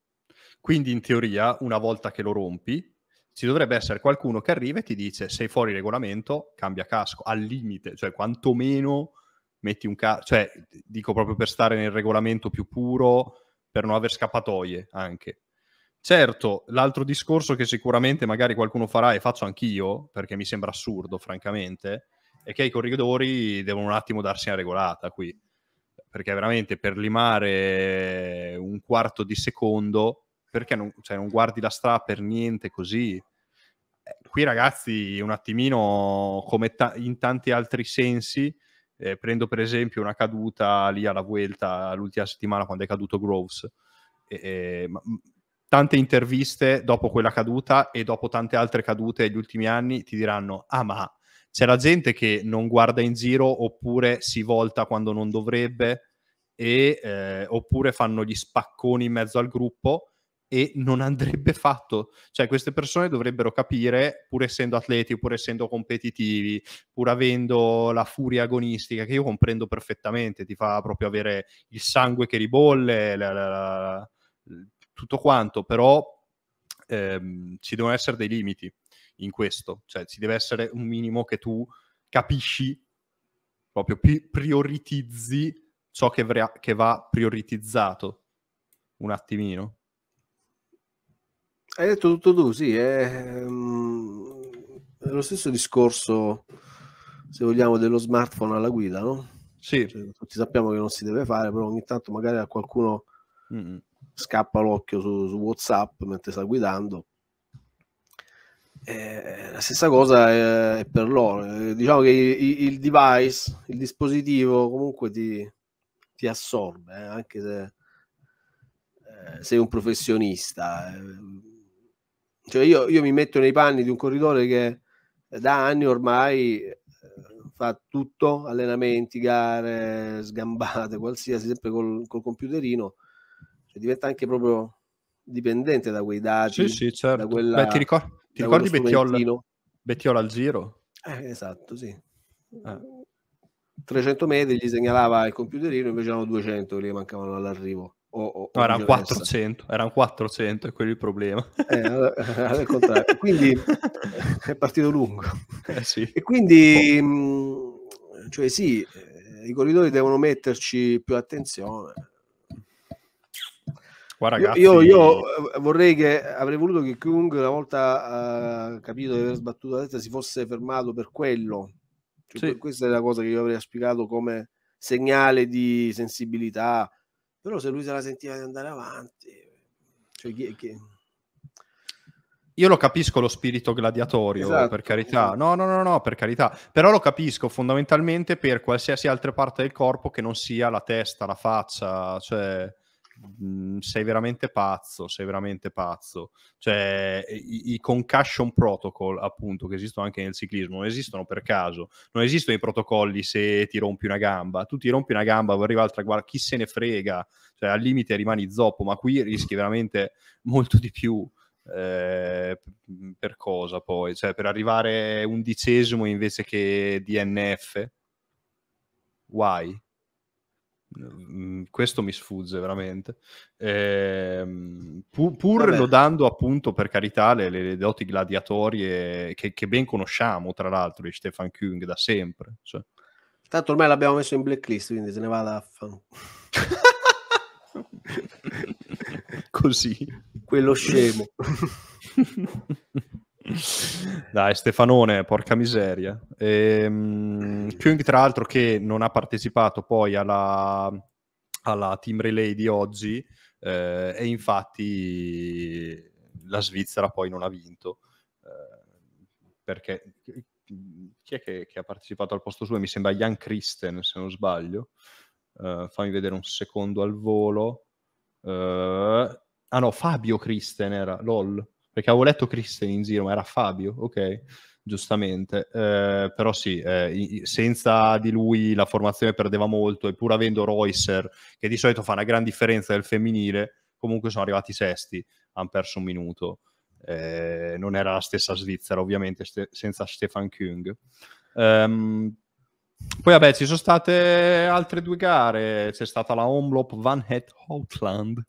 Quindi, in teoria, una volta che lo rompi, ci dovrebbe essere qualcuno che arriva e ti dice: Sei fuori regolamento, cambia casco al limite, cioè quantomeno metti un casco. Cioè, dico proprio per stare nel regolamento più puro per non aver scappatoie anche. Certo, l'altro discorso che sicuramente magari qualcuno farà e faccio anch'io, perché mi sembra assurdo francamente, è che i corridori devono un attimo darsi una regolata qui, perché veramente per limare un quarto di secondo, perché non, cioè, non guardi la strada per niente così? Eh, qui ragazzi, un attimino, come ta- in tanti altri sensi, eh, prendo per esempio una caduta lì alla Vuelta l'ultima settimana quando è caduto Groves. Eh, tante interviste dopo quella caduta e dopo tante altre cadute negli ultimi anni ti diranno: Ah, ma c'è la gente che non guarda in giro oppure si volta quando non dovrebbe, e, eh, oppure fanno gli spacconi in mezzo al gruppo e non andrebbe fatto. Cioè, queste persone dovrebbero capire, pur essendo atleti, pur essendo competitivi, pur avendo la furia agonistica, che io comprendo perfettamente, ti fa proprio avere il sangue che ribolle, la, la, la, tutto quanto, però ehm, ci devono essere dei limiti in questo, cioè ci deve essere un minimo che tu capisci, proprio prioritizzi ciò che, vrea- che va prioritizzato un attimino. Hai detto tutto tu, sì, è, ehm, è, lo stesso discorso, se vogliamo, dello smartphone alla guida, no? Sì. Cioè, tutti sappiamo che non si deve fare, però ogni tanto magari a qualcuno mm. scappa l'occhio su, su WhatsApp mentre sta guidando. Eh, la stessa cosa è, è per loro. Eh, diciamo che il, il, device, il dispositivo comunque ti, ti assorbe, eh, anche se eh, sei un professionista. Eh, cioè io, io, mi metto nei panni di un corridore che da anni ormai eh, fa tutto, allenamenti, gare, sgambate, qualsiasi, sempre col, col computerino, cioè diventa anche proprio dipendente da quei dati. Sì, sì, certo. Quella, Beh, ti, ricor- ti ricordi Bettiol, Bettiol al giro? Eh, esatto, sì. Ah. Eh. 300 metri gli segnalava il computerino, invece erano 200 che gli mancavano all'arrivo. O, o, no, erano 400, erano 400, è quello il problema. Eh, al contrario. quindi è partito lungo. Eh sì. E quindi, cioè sì, eh, i corridori devono metterci più attenzione. Guarda, ragazzi... io, io, eh, vorrei che avrei voluto che Kung, una volta uh, capito di aver sbattuto la testa, si fosse fermato per quello. Cioè, sì. questa è la cosa che io avrei spiegato come segnale di sensibilità però se lui se la sentiva di andare avanti, cioè chi, chi... Io lo capisco lo spirito gladiatorio, esatto. per carità. Esatto. No, no, no, no, per carità. Però lo capisco fondamentalmente per qualsiasi altra parte del corpo che non sia la testa, la faccia, cioè... Mm, sei veramente pazzo, sei veramente pazzo. Cioè, i, i, concussion protocol, appunto, che esistono anche nel ciclismo, non esistono per caso. Non esistono i protocolli se ti rompi una gamba. Tu ti rompi una gamba, arriva al traguardo, chi se ne frega? Cioè, al limite rimani zoppo, ma qui rischi veramente molto di più. Eh, per cosa poi? Cioè, per arrivare undicesimo invece che DNF? Why? Mm, questo mi sfugge veramente. Eh, pur, pur lodando appunto per carità le, le doti gladiatorie eh, che, che, ben conosciamo, tra l'altro, di Stefan Kung da sempre. Cioè. Tanto ormai l'abbiamo messo in blacklist, quindi se ne va da fan. Così. Quello scemo. Dai, Stefanone, porca miseria. Ehm, Kyung, tra l'altro, che non ha partecipato poi alla, alla team relay di oggi, eh, e infatti la Svizzera poi non ha vinto. Eh, perché chi è che, che, ha partecipato al posto suo? Mi sembra Jan Christen, se non sbaglio. Eh, fammi vedere un secondo al volo. Eh, ah no, Fabio Christen era, lol perché avevo letto Christian in giro, ma era Fabio, ok? Giustamente, eh, però sì, eh, senza di lui la formazione perdeva molto e pur avendo Reusser, che di solito fa una gran differenza del femminile, comunque sono arrivati sesti, hanno perso un minuto. Eh, non era la stessa Svizzera, ovviamente, ste- senza Stefan Kung. Um, ehm, poi vabbè, ci sono state altre due gare, c'è stata la Omlop Van Het Houtland,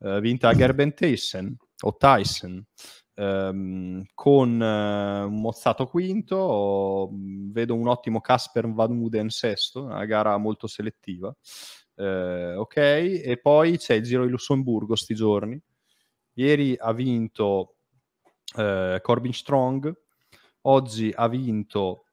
eh, vinta a Gerben Thyssen, o Tyson ehm, con eh, un mozzato quinto, o, vedo un ottimo Casper Van Uden sesto, una gara molto selettiva. Eh, ok, e poi c'è il Giro di Lussemburgo sti giorni. Ieri ha vinto eh, Corbin Strong, oggi ha vinto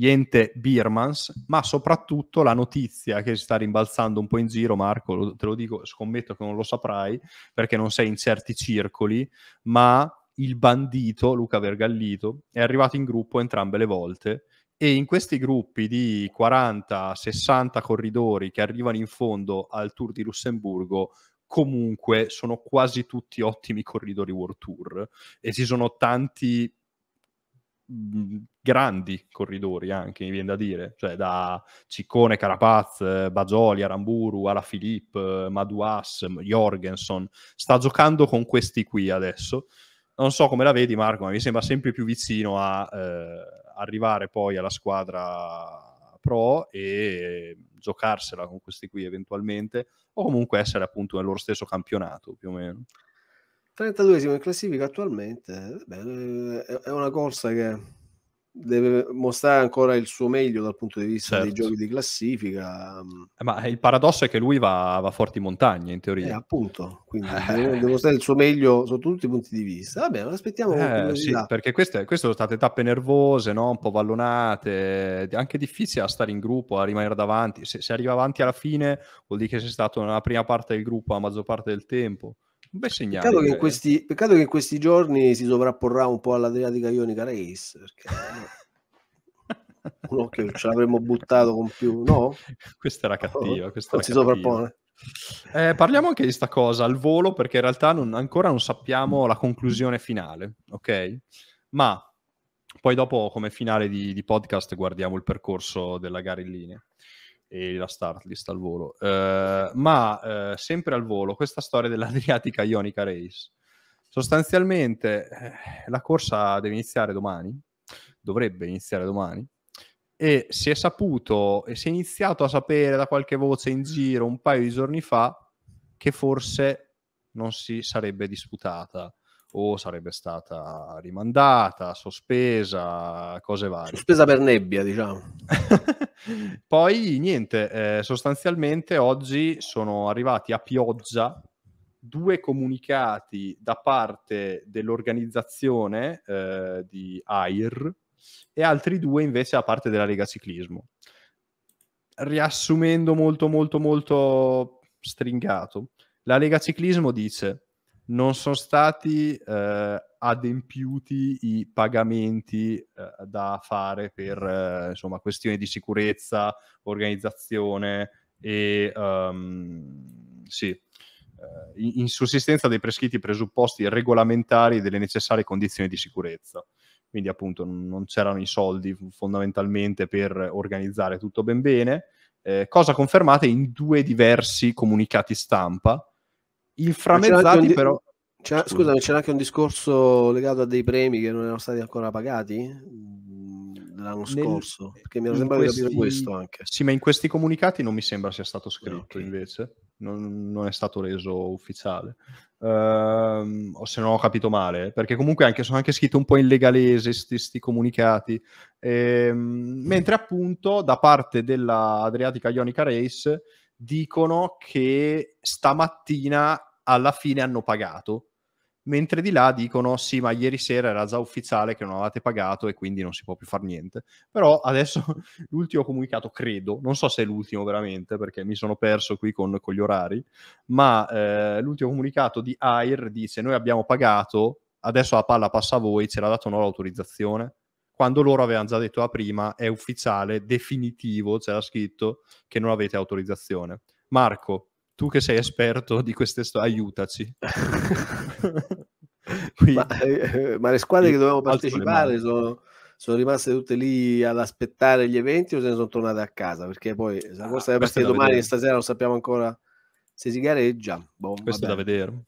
niente Birmans, ma soprattutto la notizia che si sta rimbalzando un po' in giro, Marco, te lo dico, scommetto che non lo saprai perché non sei in certi circoli, ma il bandito Luca Vergallito è arrivato in gruppo entrambe le volte e in questi gruppi di 40-60 corridori che arrivano in fondo al Tour di Lussemburgo comunque sono quasi tutti ottimi corridori World Tour e ci sono tanti grandi corridori anche, mi viene da dire, cioè da Ciccone, Carapaz, eh, Bagioli, Aramburu, Alaphilippe, eh, Maduas, Jorgensen, sta giocando con questi qui adesso. Non so come la vedi Marco, ma mi sembra sempre più vicino a eh, arrivare poi alla squadra pro e giocarsela con questi qui eventualmente o comunque essere appunto nel loro stesso campionato più o meno. 32esimo in classifica attualmente, beh, eh, è una corsa che deve mostrare ancora il suo meglio dal punto di vista certo. dei giochi di classifica. Mm. Eh, ma il paradosso è che lui va, va forte in montagna, in teoria. Eh, appunto, quindi eh. deve, mostrare il suo meglio sotto tutti i punti di vista. Va bene, aspettiamo. Eh, sì, perché queste, queste, sono state tappe nervose, no? un po' vallonate, anche difficile a stare in gruppo, a rimanere davanti. Se, se arriva avanti alla fine vuol dire che sei stato nella prima parte del gruppo la maggior parte del tempo un bel segnale. Peccato che, eh. questi, peccato che, in questi giorni si sovrapporrà un po' all'Adriatica Ionica Race, perché no, un occhio ce l'avremmo buttato con più, no? questa era cattiva, oh, questa non si cattiva. sovrappone. Eh, parliamo anche di sta cosa al volo perché in realtà non, ancora non sappiamo la conclusione finale, ok? Ma poi dopo come finale di, di podcast guardiamo il percorso della gara in linea e la start list al volo. Uh, ma uh, sempre al volo, questa storia dell'Adriatica Ionica Race. Sostanzialmente eh, la corsa deve iniziare domani, dovrebbe iniziare domani, e si è saputo e si è iniziato a sapere da qualche voce in giro un paio di giorni fa che forse non si sarebbe disputata o sarebbe stata rimandata, sospesa, cose varie. Sospesa per nebbia, diciamo. Poi niente, eh, sostanzialmente oggi sono arrivati a pioggia due comunicati da parte dell'organizzazione eh, di AIR e altri due invece da parte della Lega Ciclismo. Riassumendo molto molto molto stringato, la Lega Ciclismo dice non sono stati eh, adempiuti i pagamenti eh, da fare per eh, insomma, questioni di sicurezza, organizzazione e um, sì, eh, in sussistenza dei prescritti presupposti regolamentari e delle necessarie condizioni di sicurezza. Quindi appunto non c'erano i soldi fondamentalmente per organizzare tutto ben bene, eh, cosa confermata in due diversi comunicati stampa inframezzati di... però c'era, Scusa. c'era anche un discorso legato a dei premi che non erano stati ancora pagati mm, l'anno scorso Nel... perché mi sembra questi... di capire questo anche sì ma in questi comunicati non mi sembra sia stato scritto okay. invece non, non, è stato reso ufficiale uh, o se non ho capito male perché comunque anche, sono anche scritti un po' in legalese questi comunicati ehm, mm. mentre appunto da parte della Adriatica Ionica Race dicono che stamattina alla fine hanno pagato. Mentre di là dicono sì, ma ieri sera era già ufficiale che non avevate pagato e quindi non si può più fare niente. Però adesso l'ultimo comunicato, credo, non so se è l'ultimo veramente perché mi sono perso qui con, con gli orari, ma eh, l'ultimo comunicato di AIR dice noi abbiamo pagato, adesso la palla passa a voi, ce l'ha dato no l'autorizzazione quando loro avevano già detto la prima è ufficiale, definitivo, c'era scritto che non avete autorizzazione. Marco, tu che sei esperto di queste storie, aiutaci. Quindi, ma, eh, ma, le squadre che dovevamo partecipare sono, sono, rimaste tutte lì ad aspettare gli eventi o se ne sono tornate a casa? Perché poi se la ah, corsa ah, partire domani vedere. stasera non sappiamo ancora se si gareggia. Boh, questo vabbè. è da vedere.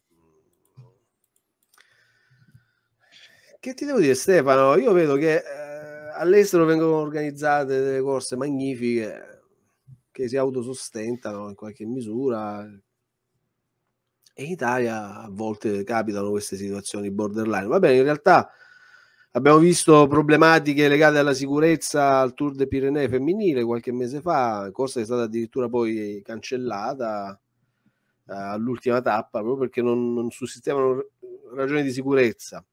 Che ti devo dire Stefano? Io vedo che eh, all'estero vengono organizzate delle corse magnifiche che si autosostentano in qualche misura. E in Italia a volte capitano queste situazioni borderline. Va bene, in realtà abbiamo visto problematiche legate alla sicurezza al Tour de Pirenee femminile qualche mese fa, corsa che è stata addirittura poi cancellata eh, all'ultima tappa proprio perché non, non sussistevano ragioni di sicurezza.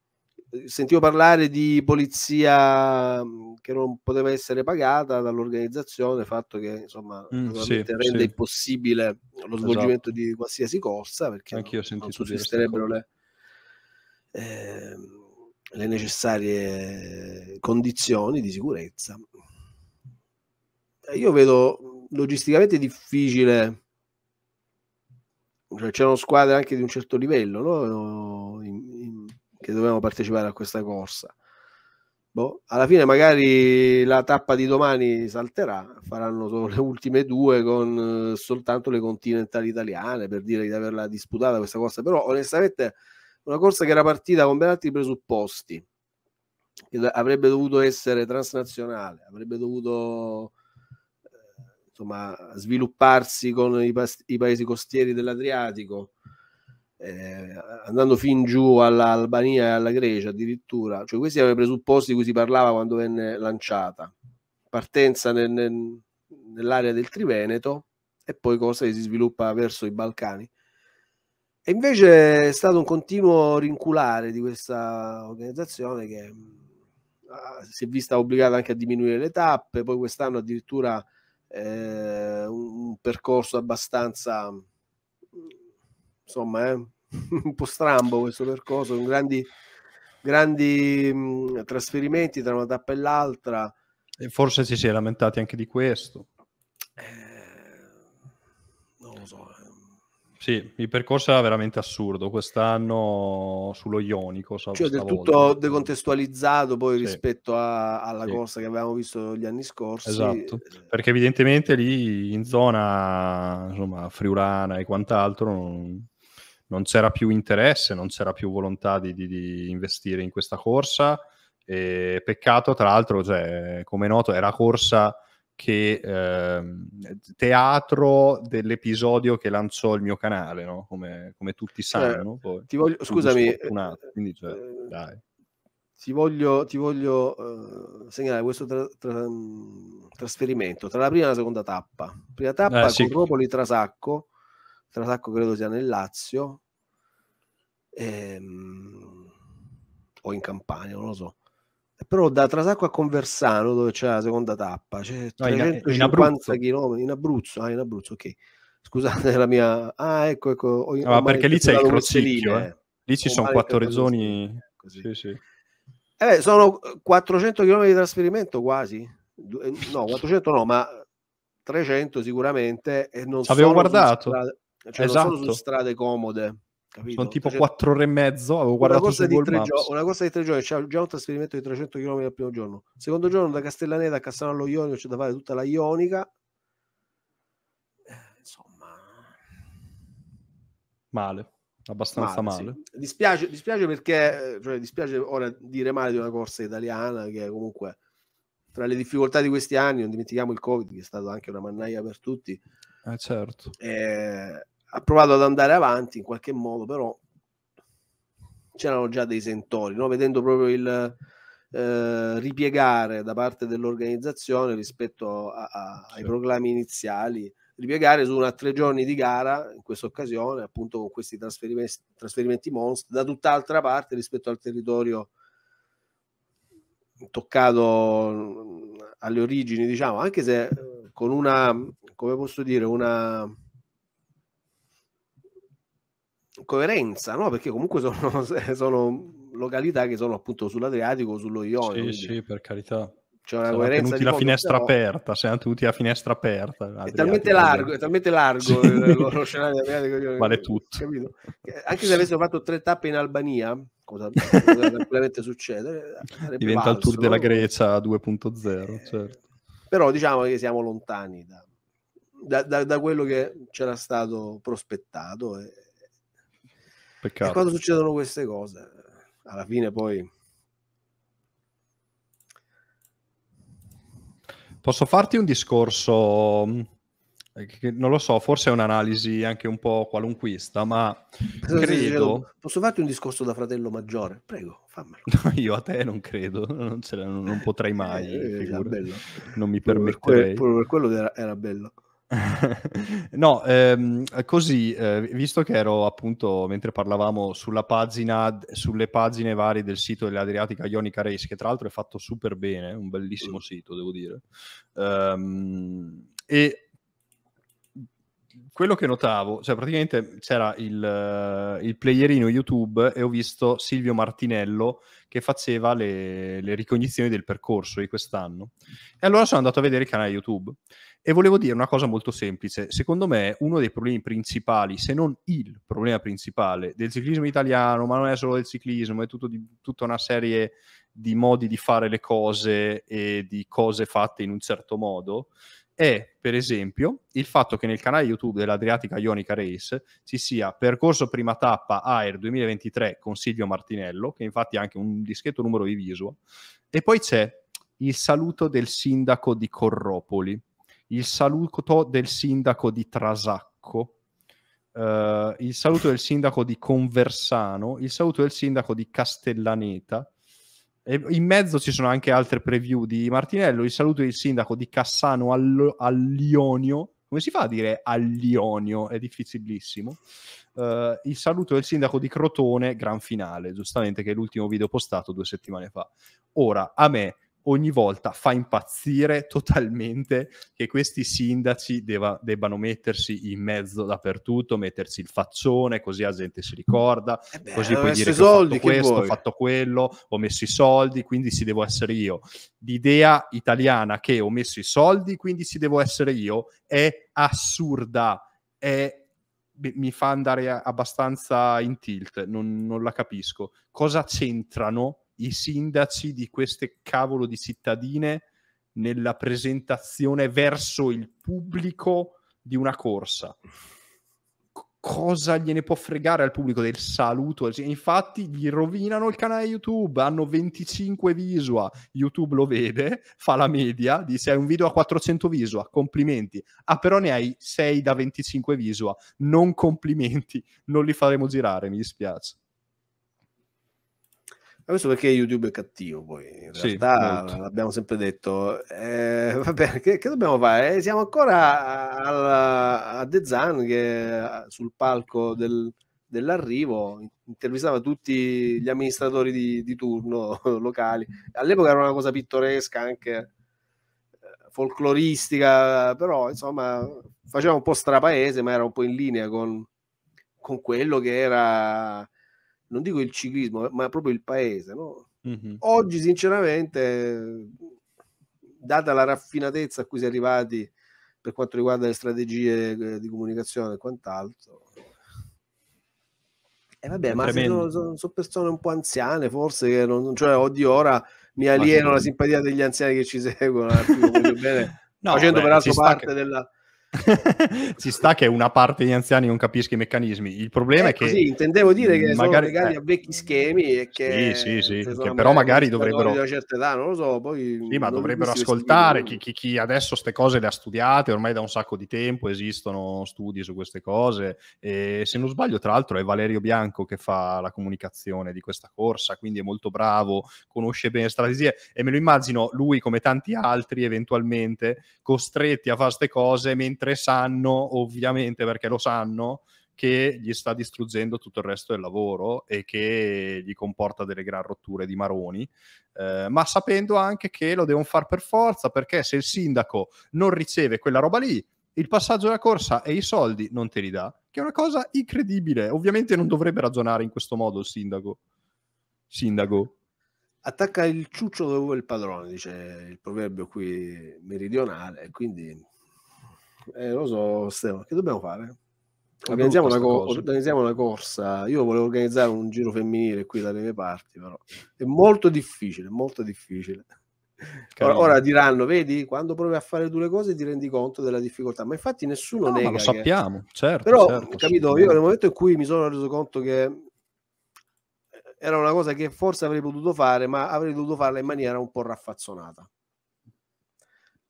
Ehm, sentivo parlare di polizia mhmm, che non poteva essere pagata dall'organizzazione, fatto che insomma mm, sì, rende sì. impossibile lo esatto. svolgimento esatto. di qualsiasi corsa perché Anch'io non, non sussisterebbero le, eh, le necessarie condizioni di sicurezza. Io vedo logisticamente difficile cioè, c'erano squadre anche di un certo livello no? che dovevamo partecipare a questa corsa. Boh, alla fine magari la tappa di domani salterà, faranno solo le ultime due con eh, soltanto le continentali italiane per dire di averla disputata questa corsa, però onestamente una corsa che era partita con ben altri presupposti, che avrebbe dovuto essere transnazionale, avrebbe dovuto eh, insomma, svilupparsi con i, pa- i paesi costieri dell'Adriatico eh, andando fin giù all'Albania e alla Grecia addirittura, cioè questi erano i presupposti di cui si parlava quando venne lanciata, partenza nel, nel, nell'area del Triveneto e poi cosa che si sviluppa verso i Balcani. E invece è stato un continuo rinculare di questa organizzazione che mm, ah, si è vista obbligata anche a diminuire le tappe, poi quest'anno addirittura eh, un percorso abbastanza insomma è eh, un po' strambo questo percorso, con grandi, grandi mh, trasferimenti tra una tappa e l'altra. E forse ci si è lamentati anche di questo. Eh, non lo so. Eh. Sì, il percorso era veramente assurdo quest'anno sullo ionico. So, cioè del tutto volta. decontestualizzato poi sì. rispetto a, alla sì. corsa che avevamo visto gli anni scorsi. Esatto, eh, perché evidentemente lì in zona insomma, friulana e quant'altro non, non c'era più interesse, non c'era più volontà di, di, di investire in questa corsa. E peccato, tra l'altro, cioè, come è noto, era corsa che eh, teatro dell'episodio che lanciò il mio canale, no? come, come, tutti sanno. Eh, ti voglio, scusami, eh, quindi, cioè, eh, ti voglio, ti voglio eh, segnalare questo tra, tra, mm, trasferimento tra la prima e la seconda tappa. Prima tappa eh, sì. Copropoli Trasacco, Tratacco credo sia nel Lazio ehm, o in Campania, non lo so. Però da Trasacco a Conversano, dove c'è la seconda tappa, c'è no, 350 km in Abruzzo. Ah, in Abruzzo, ok. Scusate la mia... Ah, ecco, ecco. Ho, no, ho perché lì c'è il crocicchio, eh. Lì ci ho sono quattro zoni... Sì, sì. Eh sono 400 eh, km di trasferimento quasi. Eh, no, 400 no, ma 300 sicuramente. E non Avevo guardato. Strade... Cioè, esatto. non sono su esatto. strade comode. Capito? Sono tipo cioè, 4 ore e mezzo. Avevo guardato una cosa, di tre, gio- una corsa di tre giorni. C'è già un trasferimento di 300 km al primo giorno. Secondo giorno, da Castellaneta a Cassano allo Ionio c'è da fare tutta la Ionica. Eh, insomma, male abbastanza male. male. Sì. Dispiace, dispiace, perché eh, cioè, dispiace ora dire male di una corsa italiana che comunque tra le difficoltà di questi anni, non dimentichiamo il Covid che è stato anche una mannaia per tutti, eh, certo. Eh, ha provato ad andare avanti in qualche modo, però c'erano già dei sentori, no? vedendo proprio il eh, ripiegare da parte dell'organizzazione rispetto a, a, ai proclami iniziali, ripiegare su una tre giorni di gara, in questa occasione, appunto con questi trasferimenti, trasferimenti mostri, da tutt'altra parte rispetto al territorio toccato mm, alle origini, diciamo, anche se con una, come posso dire, una coerenza, no? Perché comunque sono, sono località che sono appunto sull'Adriatico o sullo Ionio. Sì, sì, per carità. C'è una Siamo coerenza tenuti la mondo, finestra però... aperta, siamo tenuti la finestra aperta. È talmente largo, è talmente largo sì. lo, scenario adriatico. Vale tutto. Capito? Anche se avessero fatto tre tappe in Albania, cosa tranquillamente succede, diventa valso, il tour della Grecia 2.0. Eh, certo però diciamo che siamo lontani da, da, da, da quello che c'era stato prospettato. E, Peccato. e quando succedono queste cose, alla fine poi... Posso farti un discorso mm, eh, non lo so, forse è un'analisi anche un po' qualunquista, ma credo... Posso farti un discorso da fratello maggiore? Prego, fammelo. No, io a te non credo, non, la, non potrei mai, eh, non mi permetterei. Proprio per quello era, era bello. no, ehm, così, eh, visto che ero appunto, mentre parlavamo sulla pagina, sulle pagine varie del sito dell'Adriatica Ionica Race, che tra l'altro è fatto super bene, un bellissimo mm. sito, devo dire. Um, e quello che notavo, cioè praticamente c'era il, il, playerino YouTube e ho visto Silvio Martinello che faceva le, le, ricognizioni del percorso di quest'anno. E allora sono andato a vedere il canale YouTube e volevo dire una cosa molto semplice. Secondo me uno dei problemi principali, se non il problema principale del ciclismo italiano, ma non è solo del ciclismo, è di, tutta una serie di modi di fare le cose e di cose fatte in un certo modo, è, per esempio, il fatto che nel canale YouTube dell'Adriatica Ionica Race ci sia Percorso Prima Tappa AER 2023 con Silvio Martinello, che infatti ha anche un discreto numero di visual, e poi c'è il saluto del sindaco di Corropoli, il saluto del sindaco di Trasacco, eh, il saluto del sindaco di Conversano, il saluto del sindaco di Castellaneta, e in mezzo ci sono anche altre preview di Martinello, il saluto del sindaco di Cassano all'Ionio, come si fa a dire all'Ionio? È difficilissimo. Uh, il saluto del sindaco di Crotone, gran finale, giustamente che è l'ultimo video postato due settimane fa. Ora, a me ogni volta fa impazzire totalmente che questi sindaci deva, debbano mettersi in mezzo dappertutto, mettersi il faccione così la gente si ricorda, eh beh, così puoi dire soldi, ho fatto questo, vuoi? ho fatto quello, ho messo i soldi, quindi si devo essere io. L'idea italiana che ho messo i soldi, quindi si devo essere io, è assurda, è mi fa andare abbastanza in tilt, non, non la capisco. Cosa c'entrano i sindaci di queste cavolo di cittadine nella presentazione verso il pubblico di una corsa. cosa gliene può fregare al pubblico del saluto? Infatti gli rovinano il canale YouTube, hanno 25 visua. YouTube lo vede, fa la media, dice hai un video a 400 visua. complimenti. Ah però ne hai 6 da 25 visua. non complimenti, non li faremo girare, mi dispiace questo perché YouTube è cattivo, poi in sì, realtà molto. l'abbiamo sempre detto, eh, vabbè, che, che, dobbiamo fare? Eh, siamo ancora alla, a The Zan che sul palco del, dell'arrivo intervistava tutti gli amministratori di, di, turno locali, all'epoca era una cosa pittoresca anche eh, folcloristica, però insomma faceva un po' strapaese, ma era un po' in linea con, con quello che era non dico il ciclismo, ma proprio il paese. No? Mm-hmm. Oggi, sinceramente, data la raffinatezza a cui si è arrivati per quanto riguarda le strategie eh, di comunicazione e quant'altro, e eh vabbè, ma sono, sono, sono, persone un po' anziane, forse che non, cioè, oddio, ora mi alieno la simpatia degli anziani che ci seguono, bene, no, facendo vabbè, peraltro parte che... della, ci sta che una parte degli anziani non capisca i meccanismi. Il problema eh, è che. Sì, intendevo dire che magari, sono legati eh, a vecchi schemi e che. Sì, sì, sì. Che però magari dovrebbero. Da certa età, non lo so. Poi sì, ma dovrebbero ascoltare chi, chi, chi, adesso queste cose le ha studiate ormai da un sacco di tempo. Esistono studi su queste cose. E se non sbaglio, tra l'altro, è Valerio Bianco che fa la comunicazione di questa corsa. Quindi è molto bravo, conosce bene strategie. E me lo immagino lui, come tanti altri, eventualmente costretti a fare queste cose mentre mentre sanno, ovviamente perché lo sanno, che gli sta distruggendo tutto il resto del lavoro e che gli comporta delle gran rotture di maroni, eh, ma sapendo anche che lo devono fare per forza, perché se il sindaco non riceve quella roba lì, il passaggio della corsa e i soldi non te li dà, che è una cosa incredibile. Ovviamente non dovrebbe ragionare in questo modo il sindaco. Sindaco. Attacca il ciuccio dove vuole il padrone, dice il proverbio qui meridionale, quindi eh, lo so, Stefano, che dobbiamo fare? Organizziamo una, co- organizziamo una, corsa. Io volevo organizzare un giro femminile qui dalle mie parti, però è molto difficile, molto difficile. Ora, ora, diranno, vedi, quando provi a fare due cose ti rendi conto della difficoltà, ma infatti nessuno no, nega. lo che... certo. Però, certo, capito, io nel momento in cui mi sono reso conto che era una cosa che forse avrei potuto fare, ma avrei dovuto farla in maniera un po' raffazzonata.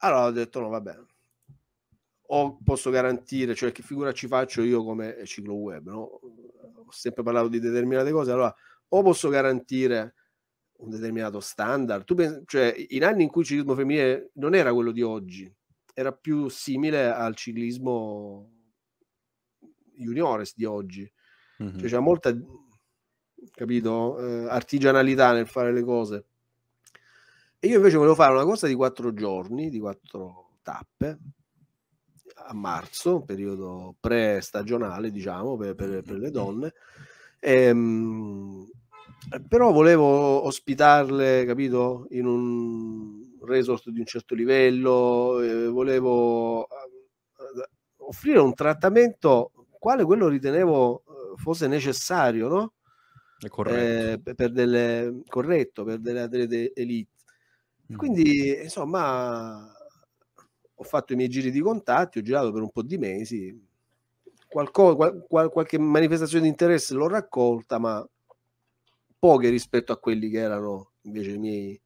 Allora ho detto, no, va bene o posso garantire, cioè che figura ci faccio io come ciclo web, no? Ho sempre parlato di determinate cose, allora o posso garantire un determinato standard, tu pensi, cioè in anni in cui il ciclismo femminile non era quello di oggi, era più simile al ciclismo juniores di oggi, mm-hmm. cioè c'era molta, capito, eh, artigianalità nel fare le cose. E io invece volevo fare una cosa di quattro giorni, di quattro tappe, a marzo, periodo pre-stagionale, diciamo, per, per, per le donne. E, ehm, eh, però volevo ospitarle, capito, in un resort di un certo livello, eh, volevo eh, offrire un trattamento quale quello ritenevo fosse necessario, no? Corretto. Eh, per delle, corretto, per delle atlete elite. Quindi, insomma, ho fatto i miei giri di contatti, ho girato per un po' di mesi, Qualco, qual, qualche manifestazione di interesse l'ho raccolta, ma poche rispetto a quelli che erano invece miei,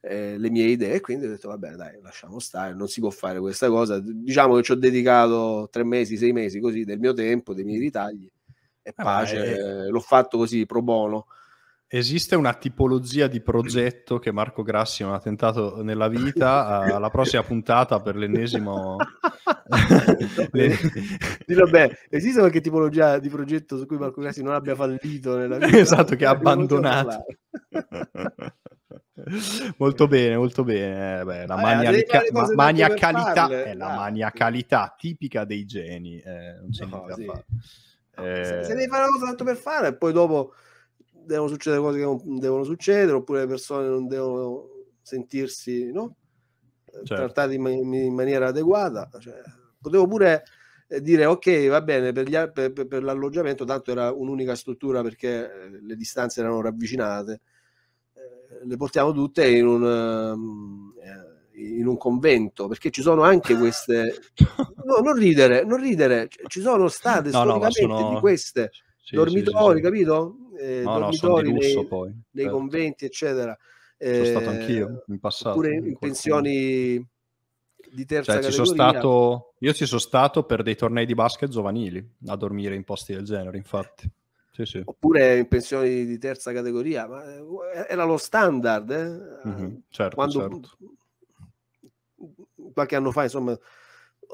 eh, le mie idee, quindi ho detto vabbè dai lasciamo stare, non si può fare questa cosa, diciamo che ci ho dedicato tre mesi, sei mesi così del mio tempo, dei miei ritagli e pace, eh, l'ho fatto così pro bono. Esiste una tipologia di progetto che Marco Grassi non ha tentato nella vita ah, alla prossima puntata per l'ennesimo... Dillo bene, esiste qualche tipologia di progetto su cui Marco Grassi non abbia fallito nella vita? Esatto, che ha abbandonato. molto bene, molto bene. Eh, beh, la, eh, maniaca- ma- maniacalità, è la ah, maniacalità tipica dei geni. Eh, non c'è no, niente sì. no, eh... se, devi fare una cosa tanto per fare, poi dopo devono succedere cose che non devono succedere, oppure le persone non devono sentirsi no? Eh, certo. trattati in, man- in, maniera adeguata. Cioè, potevo pure eh, dire ok, va bene per, gli, per, per, l'alloggiamento, tanto era un'unica struttura perché eh, le distanze erano ravvicinate, le portiamo tutte in un, ehm, in un convento, perché ci sono anche queste... No, non ridere, non ridere, ci sono state no, storicamente no, sono... di queste sì, dormitori, sì, capito? Eh, no, dormitori no, lusso, nei, poi, nei certo. conventi, eccetera. Eh, sono stato eh, anch'io in passato. Oppure in, in pensioni di terza cioè, categoria. Ci stato, io ci sono stato per dei tornei di basket giovanili a dormire in posti del genere, infatti. Sì, sì. Oppure in pensioni di terza categoria, ma eh, era lo standard. Eh? Mm-hmm, certo, Quando, certo. Qualche anno fa, insomma,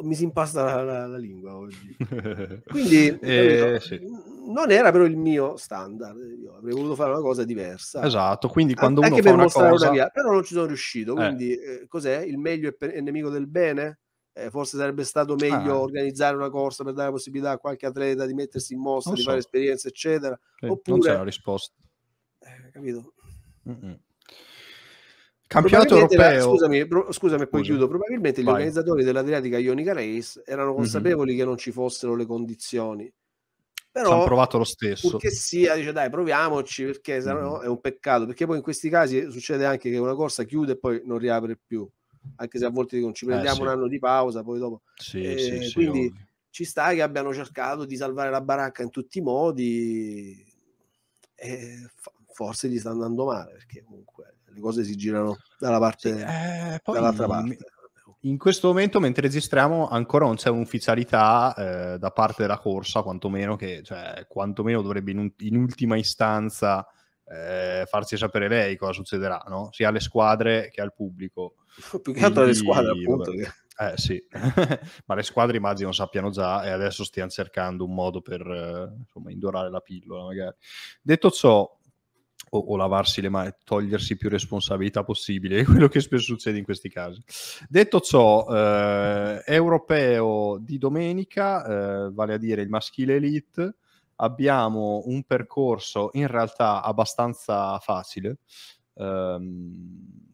mi si impasta la, la, la lingua oggi. Quindi eh, eh, sì. non era però il mio standard, io avrei voluto fare una cosa diversa. Esatto, quindi quando An- uno fa una cosa... via, però non ci sono riuscito, eh. quindi eh. cos'è? Il meglio è, per- è nemico del bene? Eh, forse sarebbe stato meglio ah. organizzare una corsa per dare la possibilità a qualche atleta di mettersi in mostra, non di fare esperienze, eccetera. Sì, Oppure... Non c'è la risposta. Eh, capito? Mm-mm. Campionato europeo. scusami, pro, scusami poi Scusa. chiudo. Probabilmente Vai. gli organizzatori dell'Adriatica Ionica Race erano mhm. consapevoli mm-hmm. che non ci fossero le condizioni. Però, hanno provato lo stesso. Che sia, dice dai, proviamoci perché se mm-hmm. è un peccato. Perché poi in questi casi succede anche che una corsa chiude e poi non riapre più. Anche se a volte dicono ci eh, prendiamo eh, sì. un anno di pausa, poi dopo. Sì, eh, sì, quindi ovvio. ci sta che abbiano cercato di salvare la baracca in tutti i modi. E forse gli sta andando male perché comunque le cose si girano dalla parte sì, eh, dall'altra parte. In questo momento, mentre registriamo, ancora non c'è un'ufficialità eh, da parte della corsa, quantomeno che cioè, quantomeno dovrebbe in, un, in ultima istanza eh, farci sapere lei cosa succederà, no? sia alle squadre che al pubblico. Più che altro alle squadre, appunto. Che... Eh sì, ma le squadre immagino sappiano già e adesso stiamo cercando un modo per eh, insomma, indorare la pillola magari. Detto ciò, o, o, lavarsi le mani, togliersi più responsabilità possibile, è quello che spesso succede in questi casi. Detto ciò, eh, europeo di domenica, eh, vale a dire il maschile elite, abbiamo un percorso in realtà abbastanza facile. Ehm,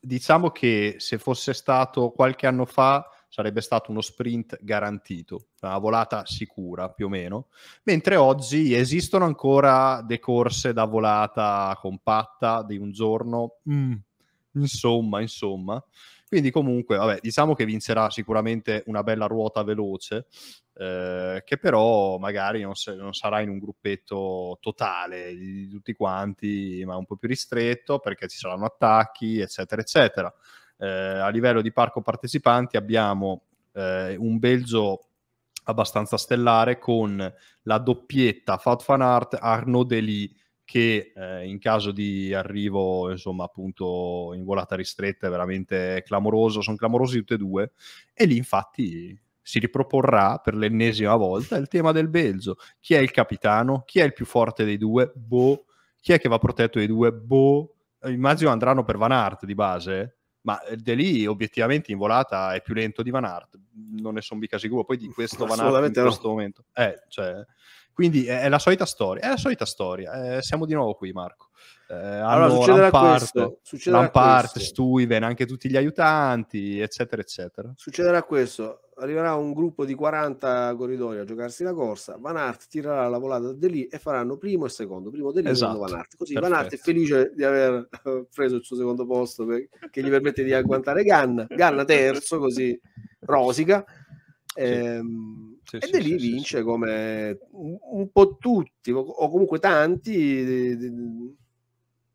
diciamo che se fosse stato qualche anno fa sarebbe stato uno sprint garantito, una volata sicura più o meno, mentre oggi esistono ancora dei corse da volata compatta di un giorno, mm, insomma, insomma. Quindi comunque, vabbè, diciamo che vincerà sicuramente una bella ruota veloce, eh, che però magari non, se, non, sarà in un gruppetto totale di tutti quanti, ma un po' più ristretto, perché ci saranno attacchi, eccetera, eccetera. Eh, a livello di parco partecipanti abbiamo eh, un Belgio abbastanza stellare con la doppietta Fat Fan Art Arnaud Deli che eh, in caso di arrivo insomma appunto in volata ristretta è veramente clamoroso sono clamorosi tutti e due e lì infatti si riproporrà per l'ennesima volta il tema del Belgio chi è il capitano chi è il più forte dei due boh chi è che va protetto dei due boh immagino andranno per Van Art di base eh ma eh, De lì obiettivamente in volata è più lento di Van Aert, non ne sono mica sicuro, poi di questo Van Aert in no. questo momento. Eh, cioè, quindi è la solita storia, è la solita storia, eh, siamo di nuovo qui Marco. Eh, allora, succederà Lampard, questo, succederà Lampard questo. Stuyven, anche tutti gli aiutanti, eccetera, eccetera. Succederà questo, arriverà un gruppo di 40 corridori a giocarsi la corsa, Van Aert tirerà la volata da lì e faranno primo e secondo, primo Delì esatto. e Van Aert. Così Perfetto. Van Aert è felice di aver eh, preso il suo secondo posto per, che gli permette di agguantare Ganna, Ganna terzo così rosica. Sì. Ehm, sì, sì, e lì vince come un po' tutti o comunque tanti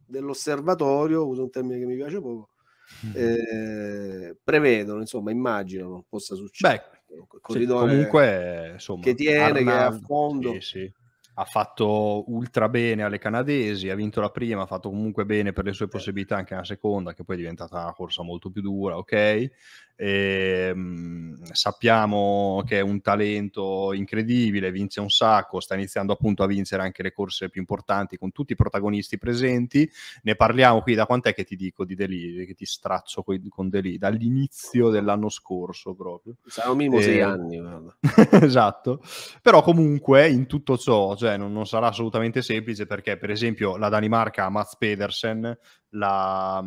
dell'osservatorio, uso un termine che mi piace poco, eh, prevedono, insomma, immaginano possa succedere. Beh, ecco, corridore comunque, insomma, che tiene, Arnaldo, che è a fondo. Sì, sì ha fatto ultra bene alle canadesi, ha vinto la prima, ha fatto comunque bene per le sue possibilità anche la seconda, che poi è diventata una corsa molto più dura, ok? E, ehm, mh, sappiamo che è un talento incredibile, vince un sacco, sta iniziando appunto a vincere anche le corse più importanti con tutti i protagonisti presenti. Ne parliamo qui da quant'è che ti dico di Delì, che ti straccio con Delì, dall'inizio dell'anno scorso proprio. Sarà minimo e... sei ehm, anni. esatto, però comunque in tutto ciò cioè non, non, sarà assolutamente semplice perché per esempio la Danimarca ha Mats Pedersen, la,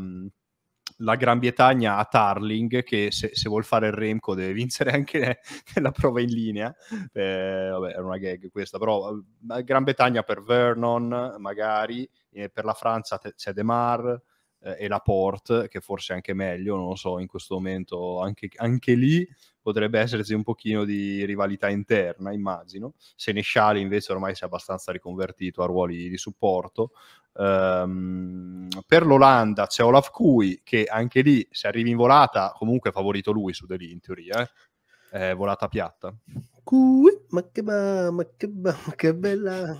la Gran Bretagna ha Tarling che se, se, vuol fare il Remco deve vincere anche la prova in linea, eh, vabbè era una gag questa, però Gran Bretagna per Vernon magari, eh, per la Francia c'è De Mar, eh, e la Port, che forse è anche meglio, non lo so, in questo momento anche, anche lì potrebbe esserci un pochino di rivalità interna, immagino. Senesciali invece ormai si è abbastanza riconvertito a ruoli di supporto. Um, per l'Olanda c'è Olaf Kui, che anche lì, se arrivi in volata, comunque è favorito lui su Delì, in teoria. Eh. È volata piatta. Kui, ma che, ba, ma che, ba, ma che bella...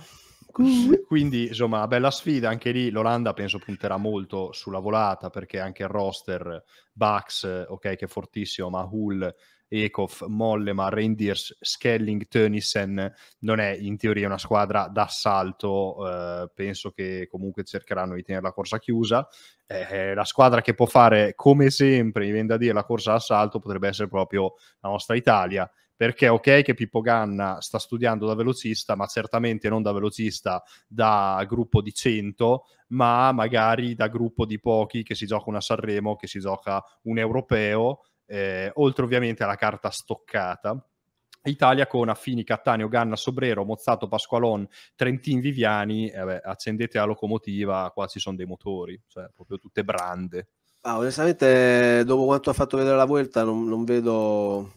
Quindi, insomma, una bella sfida. Anche lì l'Olanda penso punterà molto sulla volata perché anche il roster Bucks, ok, che è fortissimo, ma Hull, Ekov, Mollema, Reindeers, Skelling, Tönnissen non è in teoria una squadra d'assalto. Eh, penso che comunque cercheranno di tenere la corsa chiusa. Eh, la squadra che può fare come sempre, mi viene da dire, la corsa d'assalto potrebbe essere proprio la nostra Italia perché ok che Pippo Ganna sta studiando da velocista, ma certamente non da velocista da gruppo di 100, ma magari da gruppo di pochi che si gioca una Sanremo, che si gioca un europeo, eh, oltre ovviamente alla carta stoccata. Italia con Affini, Cattaneo, Ganna, Sobrero, Mozzato, Pasqualon, Trentin, Viviani, eh beh, accendete la locomotiva, qua ci sono dei motori, cioè proprio tutte brande. Ah, onestamente, dopo quanto ha fatto vedere la Vuelta, non, non vedo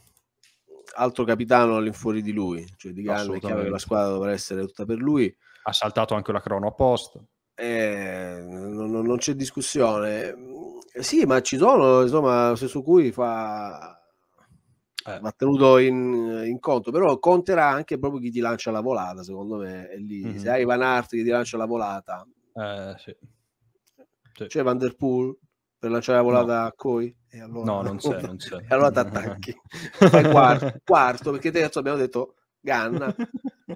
altro capitano all'infuori di lui, cioè Di Ganna è chiaro che la squadra dovrà essere tutta per lui. Ha saltato anche la crono apposta. Eh, non, non, c'è discussione. Eh, sì, ma ci sono, insomma, su cui fa... Eh. Va tenuto in, in, conto, però conterà anche proprio chi ti lancia la volata, secondo me. È lì. Mm-hmm. Se hai Van Art che ti lancia la volata, eh, sì. Sì. c'è cioè Van Der Poel, per lanciare la volata no. a Coi? E allora, no, non c'è, non c'è. E allora ti attacchi. quarto, quarto, perché terzo abbiamo detto Ganna,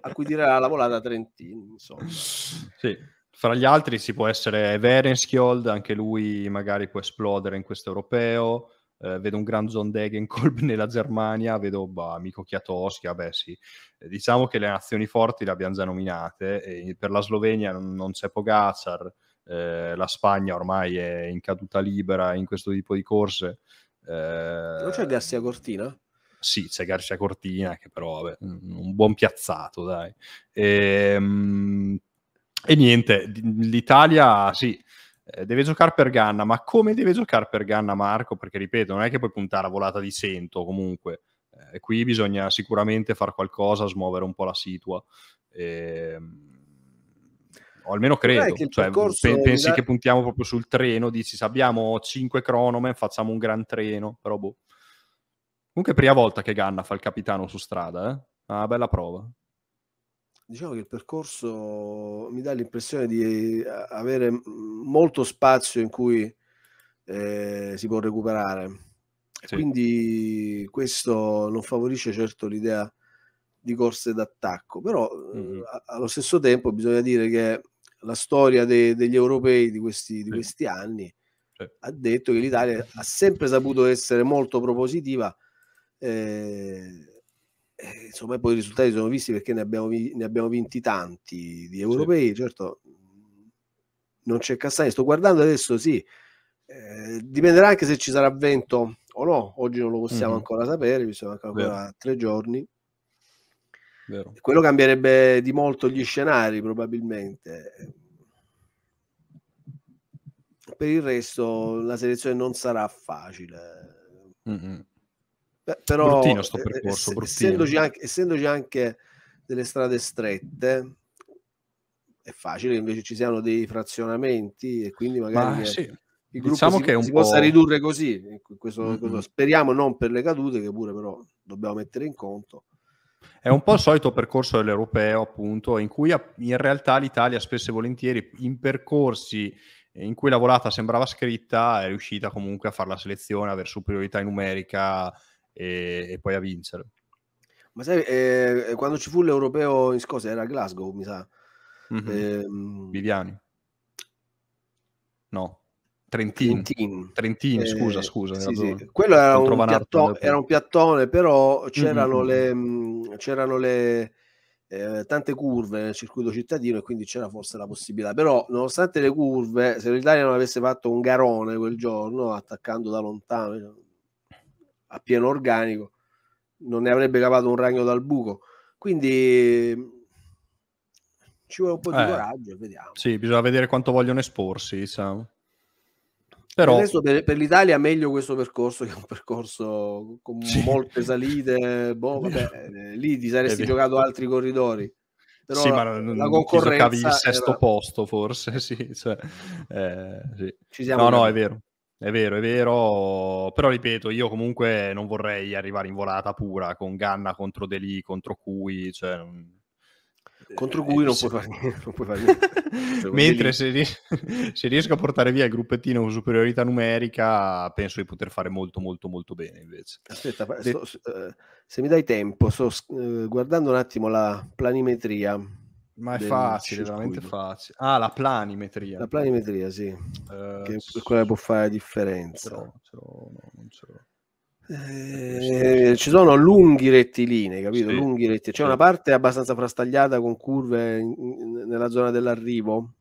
a cui tirerà la volata Trentino, insomma. Sì. Fra gli altri si può essere Verenskjold, anche lui magari può esplodere in questo europeo. Eh, vedo un gran Zondegenkolb nella Germania, vedo bah, amico Chiatoschi, beh sì. Eh, diciamo che le nazioni forti le abbiamo già nominate, per la Slovenia non, non c'è Pogacar, eh, la Spagna ormai è in caduta libera in questo tipo di corse. Eh, non c'è Garcia Cortina? Sì, c'è Garcia Cortina, che però vabbè, un buon piazzato, dai. E, ehm, e niente, l'Italia sì, eh, deve giocare per Ganna, ma come deve giocare per Ganna Marco? Perché ripeto, non è che puoi puntare a volata di 100 comunque. Eh, qui bisogna sicuramente fare qualcosa, smuovere un po' la situa. Eh, o almeno credo. Che cioè, pe- pensi da... che puntiamo proprio sul treno, dici abbiamo 5 cronome, facciamo un gran treno, però boh. Comunque prima volta che Ganna fa il capitano su strada, eh? Una ah, bella prova. Diciamo che il percorso mi dà l'impressione di eh, avere molto spazio in cui eh, si può recuperare. Sì. Quindi questo non favorisce certo l'idea di corse d'attacco, però mm-hmm. allo stesso tempo bisogna dire che la storia de, degli europei di questi, di questi anni, ha detto che l'Italia ha sempre saputo essere molto propositiva. Eh, eh insomma, poi i risultati sono visti perché ne abbiamo, ne abbiamo vinti tanti di europei, sì. certo. Non c'è Castagna, sto guardando adesso, sì, eh, dipenderà anche se ci sarà vento o no. Oggi non lo possiamo mm-hmm. ancora sapere, bisogna ancora Beh. tre giorni. Vero. Quello cambierebbe di molto gli scenari, probabilmente. Per il resto la selezione non sarà facile. Mm-hmm. Beh, però, percorso, ess- essendoci, anche, essendoci anche delle strade strette, è facile che invece ci siano dei frazionamenti e quindi magari Ma, è, sì. il gruppo diciamo si, che si possa ridurre così questo, mm-hmm. questo, speriamo non per le cadute che pure però dobbiamo mettere in conto è un po' il solito percorso dell'europeo, appunto, in cui in realtà l'Italia spesso e volentieri in percorsi in cui la volata sembrava scritta è riuscita comunque a fare la selezione, avere superiorità numerica e, e poi a vincere. Ma sai, eh, quando ci fu l'europeo in Scozia era a Glasgow, mi sa. mm-hmm. eh, Viviani. No. Trentin, Trentin. Trentin eh, scusa, scusa. Sì, sì. Quello era un, piattone, era un, piattone, però mm, mm, c'erano mm-hmm. le, mm. c'erano le eh, tante curve nel circuito cittadino e quindi c'era forse la possibilità. Però, nonostante le curve, se l'Italia non avesse fatto un garone quel giorno, attaccando da lontano a pieno organico, non ne avrebbe cavato un ragno dal buco. Quindi ci vuole un po' di eh, coraggio, vediamo. Sì, bisogna vedere quanto vogliono esporsi, diciamo. Però... Adesso per, per l'Italia è meglio questo percorso che è un percorso con sì. molte salite. Boh, vabbè, lì ti saresti giocato altri corridori. Però sì, la, ma non, la concorrenza ti il sesto era... posto forse. Sì, cioè, eh, sì. Ci siamo no, no, è vero. È vero, è vero, però ripeto, io comunque non vorrei arrivare in volata pura con Ganna contro De Lì, contro Cui, cioè, eh, contro eh, cui non, puoi fare niente, non puoi fare niente. Cioè, Mentre se, ries- se, riesco a portare via il gruppettino con superiorità numerica, penso di poter fare molto, molto, molto bene. Invece, aspetta, De... sto, eh, se mi dai tempo, sto eh, guardando un attimo la planimetria. Ma è facile, circuito. veramente facile. Ah, la planimetria. La planimetria, sì. Uh, che quella può fare la differenza. Non ce l'ho, no, non ce l'ho. Eh, ci sono lunghi rettilinei, capito? Sì, lunghi rettilinei. C'è una parte abbastanza frastagliata con curve in, in, nella zona dell'arrivo,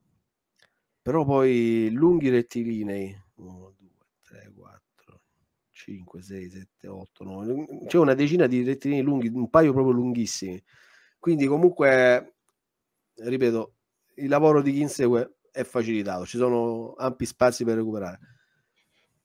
però poi lunghi rettilinei. 1, 2, 3, 4, 5, 6, 7, 8, 9. C'è una decina di rettilinei lunghi, un paio proprio lunghissimi. Quindi comunque, ripeto, il lavoro di chi insegue è facilitato, ci sono ampi spazi per recuperare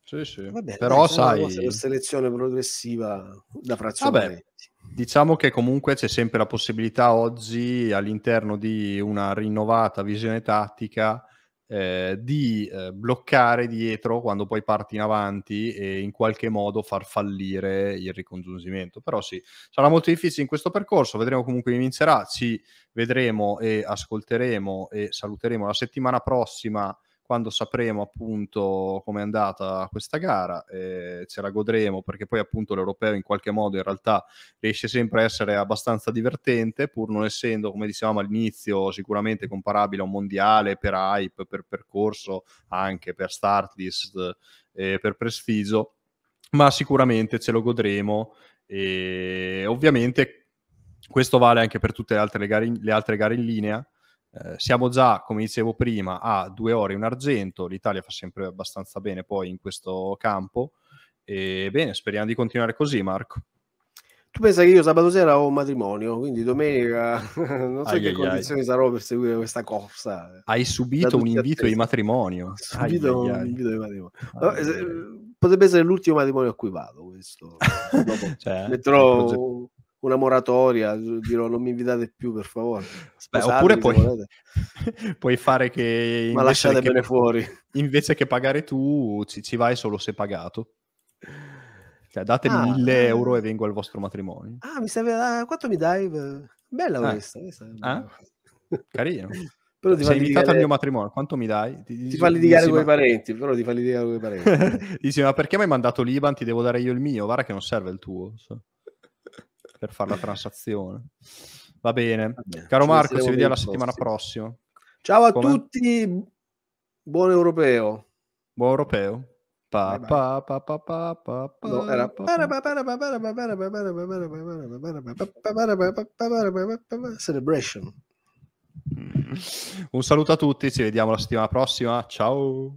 sì, sì. Vabbè, però sai... Una selezione progressiva da frazionare. Diciamo che comunque c'è sempre la possibilità oggi all'interno di una rinnovata visione tattica eh, di eh, bloccare dietro quando poi parti in avanti e in qualche modo far fallire il ricongiungimento. Però sì, sarà molto difficile in questo percorso, vedremo comunque chi vincerà, ci vedremo e ascolteremo e saluteremo la settimana prossima quando sapremo appunto com'è andata questa gara, eh, ce la godremo perché poi appunto l'europeo in qualche modo in realtà riesce sempre a essere abbastanza divertente, pur non essendo, come dicevamo all'inizio, sicuramente comparabile a un mondiale per hype, per percorso, anche per start list, eh, per prestigio, ma sicuramente ce lo godremo e ovviamente questo vale anche per tutte le altre gare in, le altre gare in linea eh, siamo già, come dicevo prima, a due ore in argento, l'Italia fa sempre abbastanza bene poi in questo campo e bene, speriamo di continuare così Marco. Tu pensa che io sabato sera ho un matrimonio, quindi domenica non so ai che condizioni ai. sarò per seguire questa corsa. Hai subito un invito di matrimonio. Subito un invito di matrimonio. No, potrebbe essere l'ultimo matrimonio a cui vado questo. cioè, metterò una moratoria, dirò non mi invitate più per favore. Beh, oppure puoi, puoi, fare che... Ma lasciate bene fuori. Invece che pagare tu, ci, ci vai solo se pagato. Cioè, datemi ah, 1000 eh. euro e vengo al vostro matrimonio. Ah, mi serve... Ah, quanto mi dai? Bella ah. questa. questa eh? Carino. però ti Sei invitato ligare... al mio matrimonio, quanto mi dai? Ti, ti, ti fa litigare con ma... i parenti, però ti fa litigare con i parenti. dici, ma perché mi hai mandato l'Iban? Ti devo dare io il mio, guarda che non serve il tuo. So per fare la transazione. Va bene. Caro Marco, ci vediamo la settimana prossima. Ciao a Come? tutti, buon europeo. Buon europeo. Celebration. Un saluto a tutti, ci vediamo la settimana prossima. Ciao.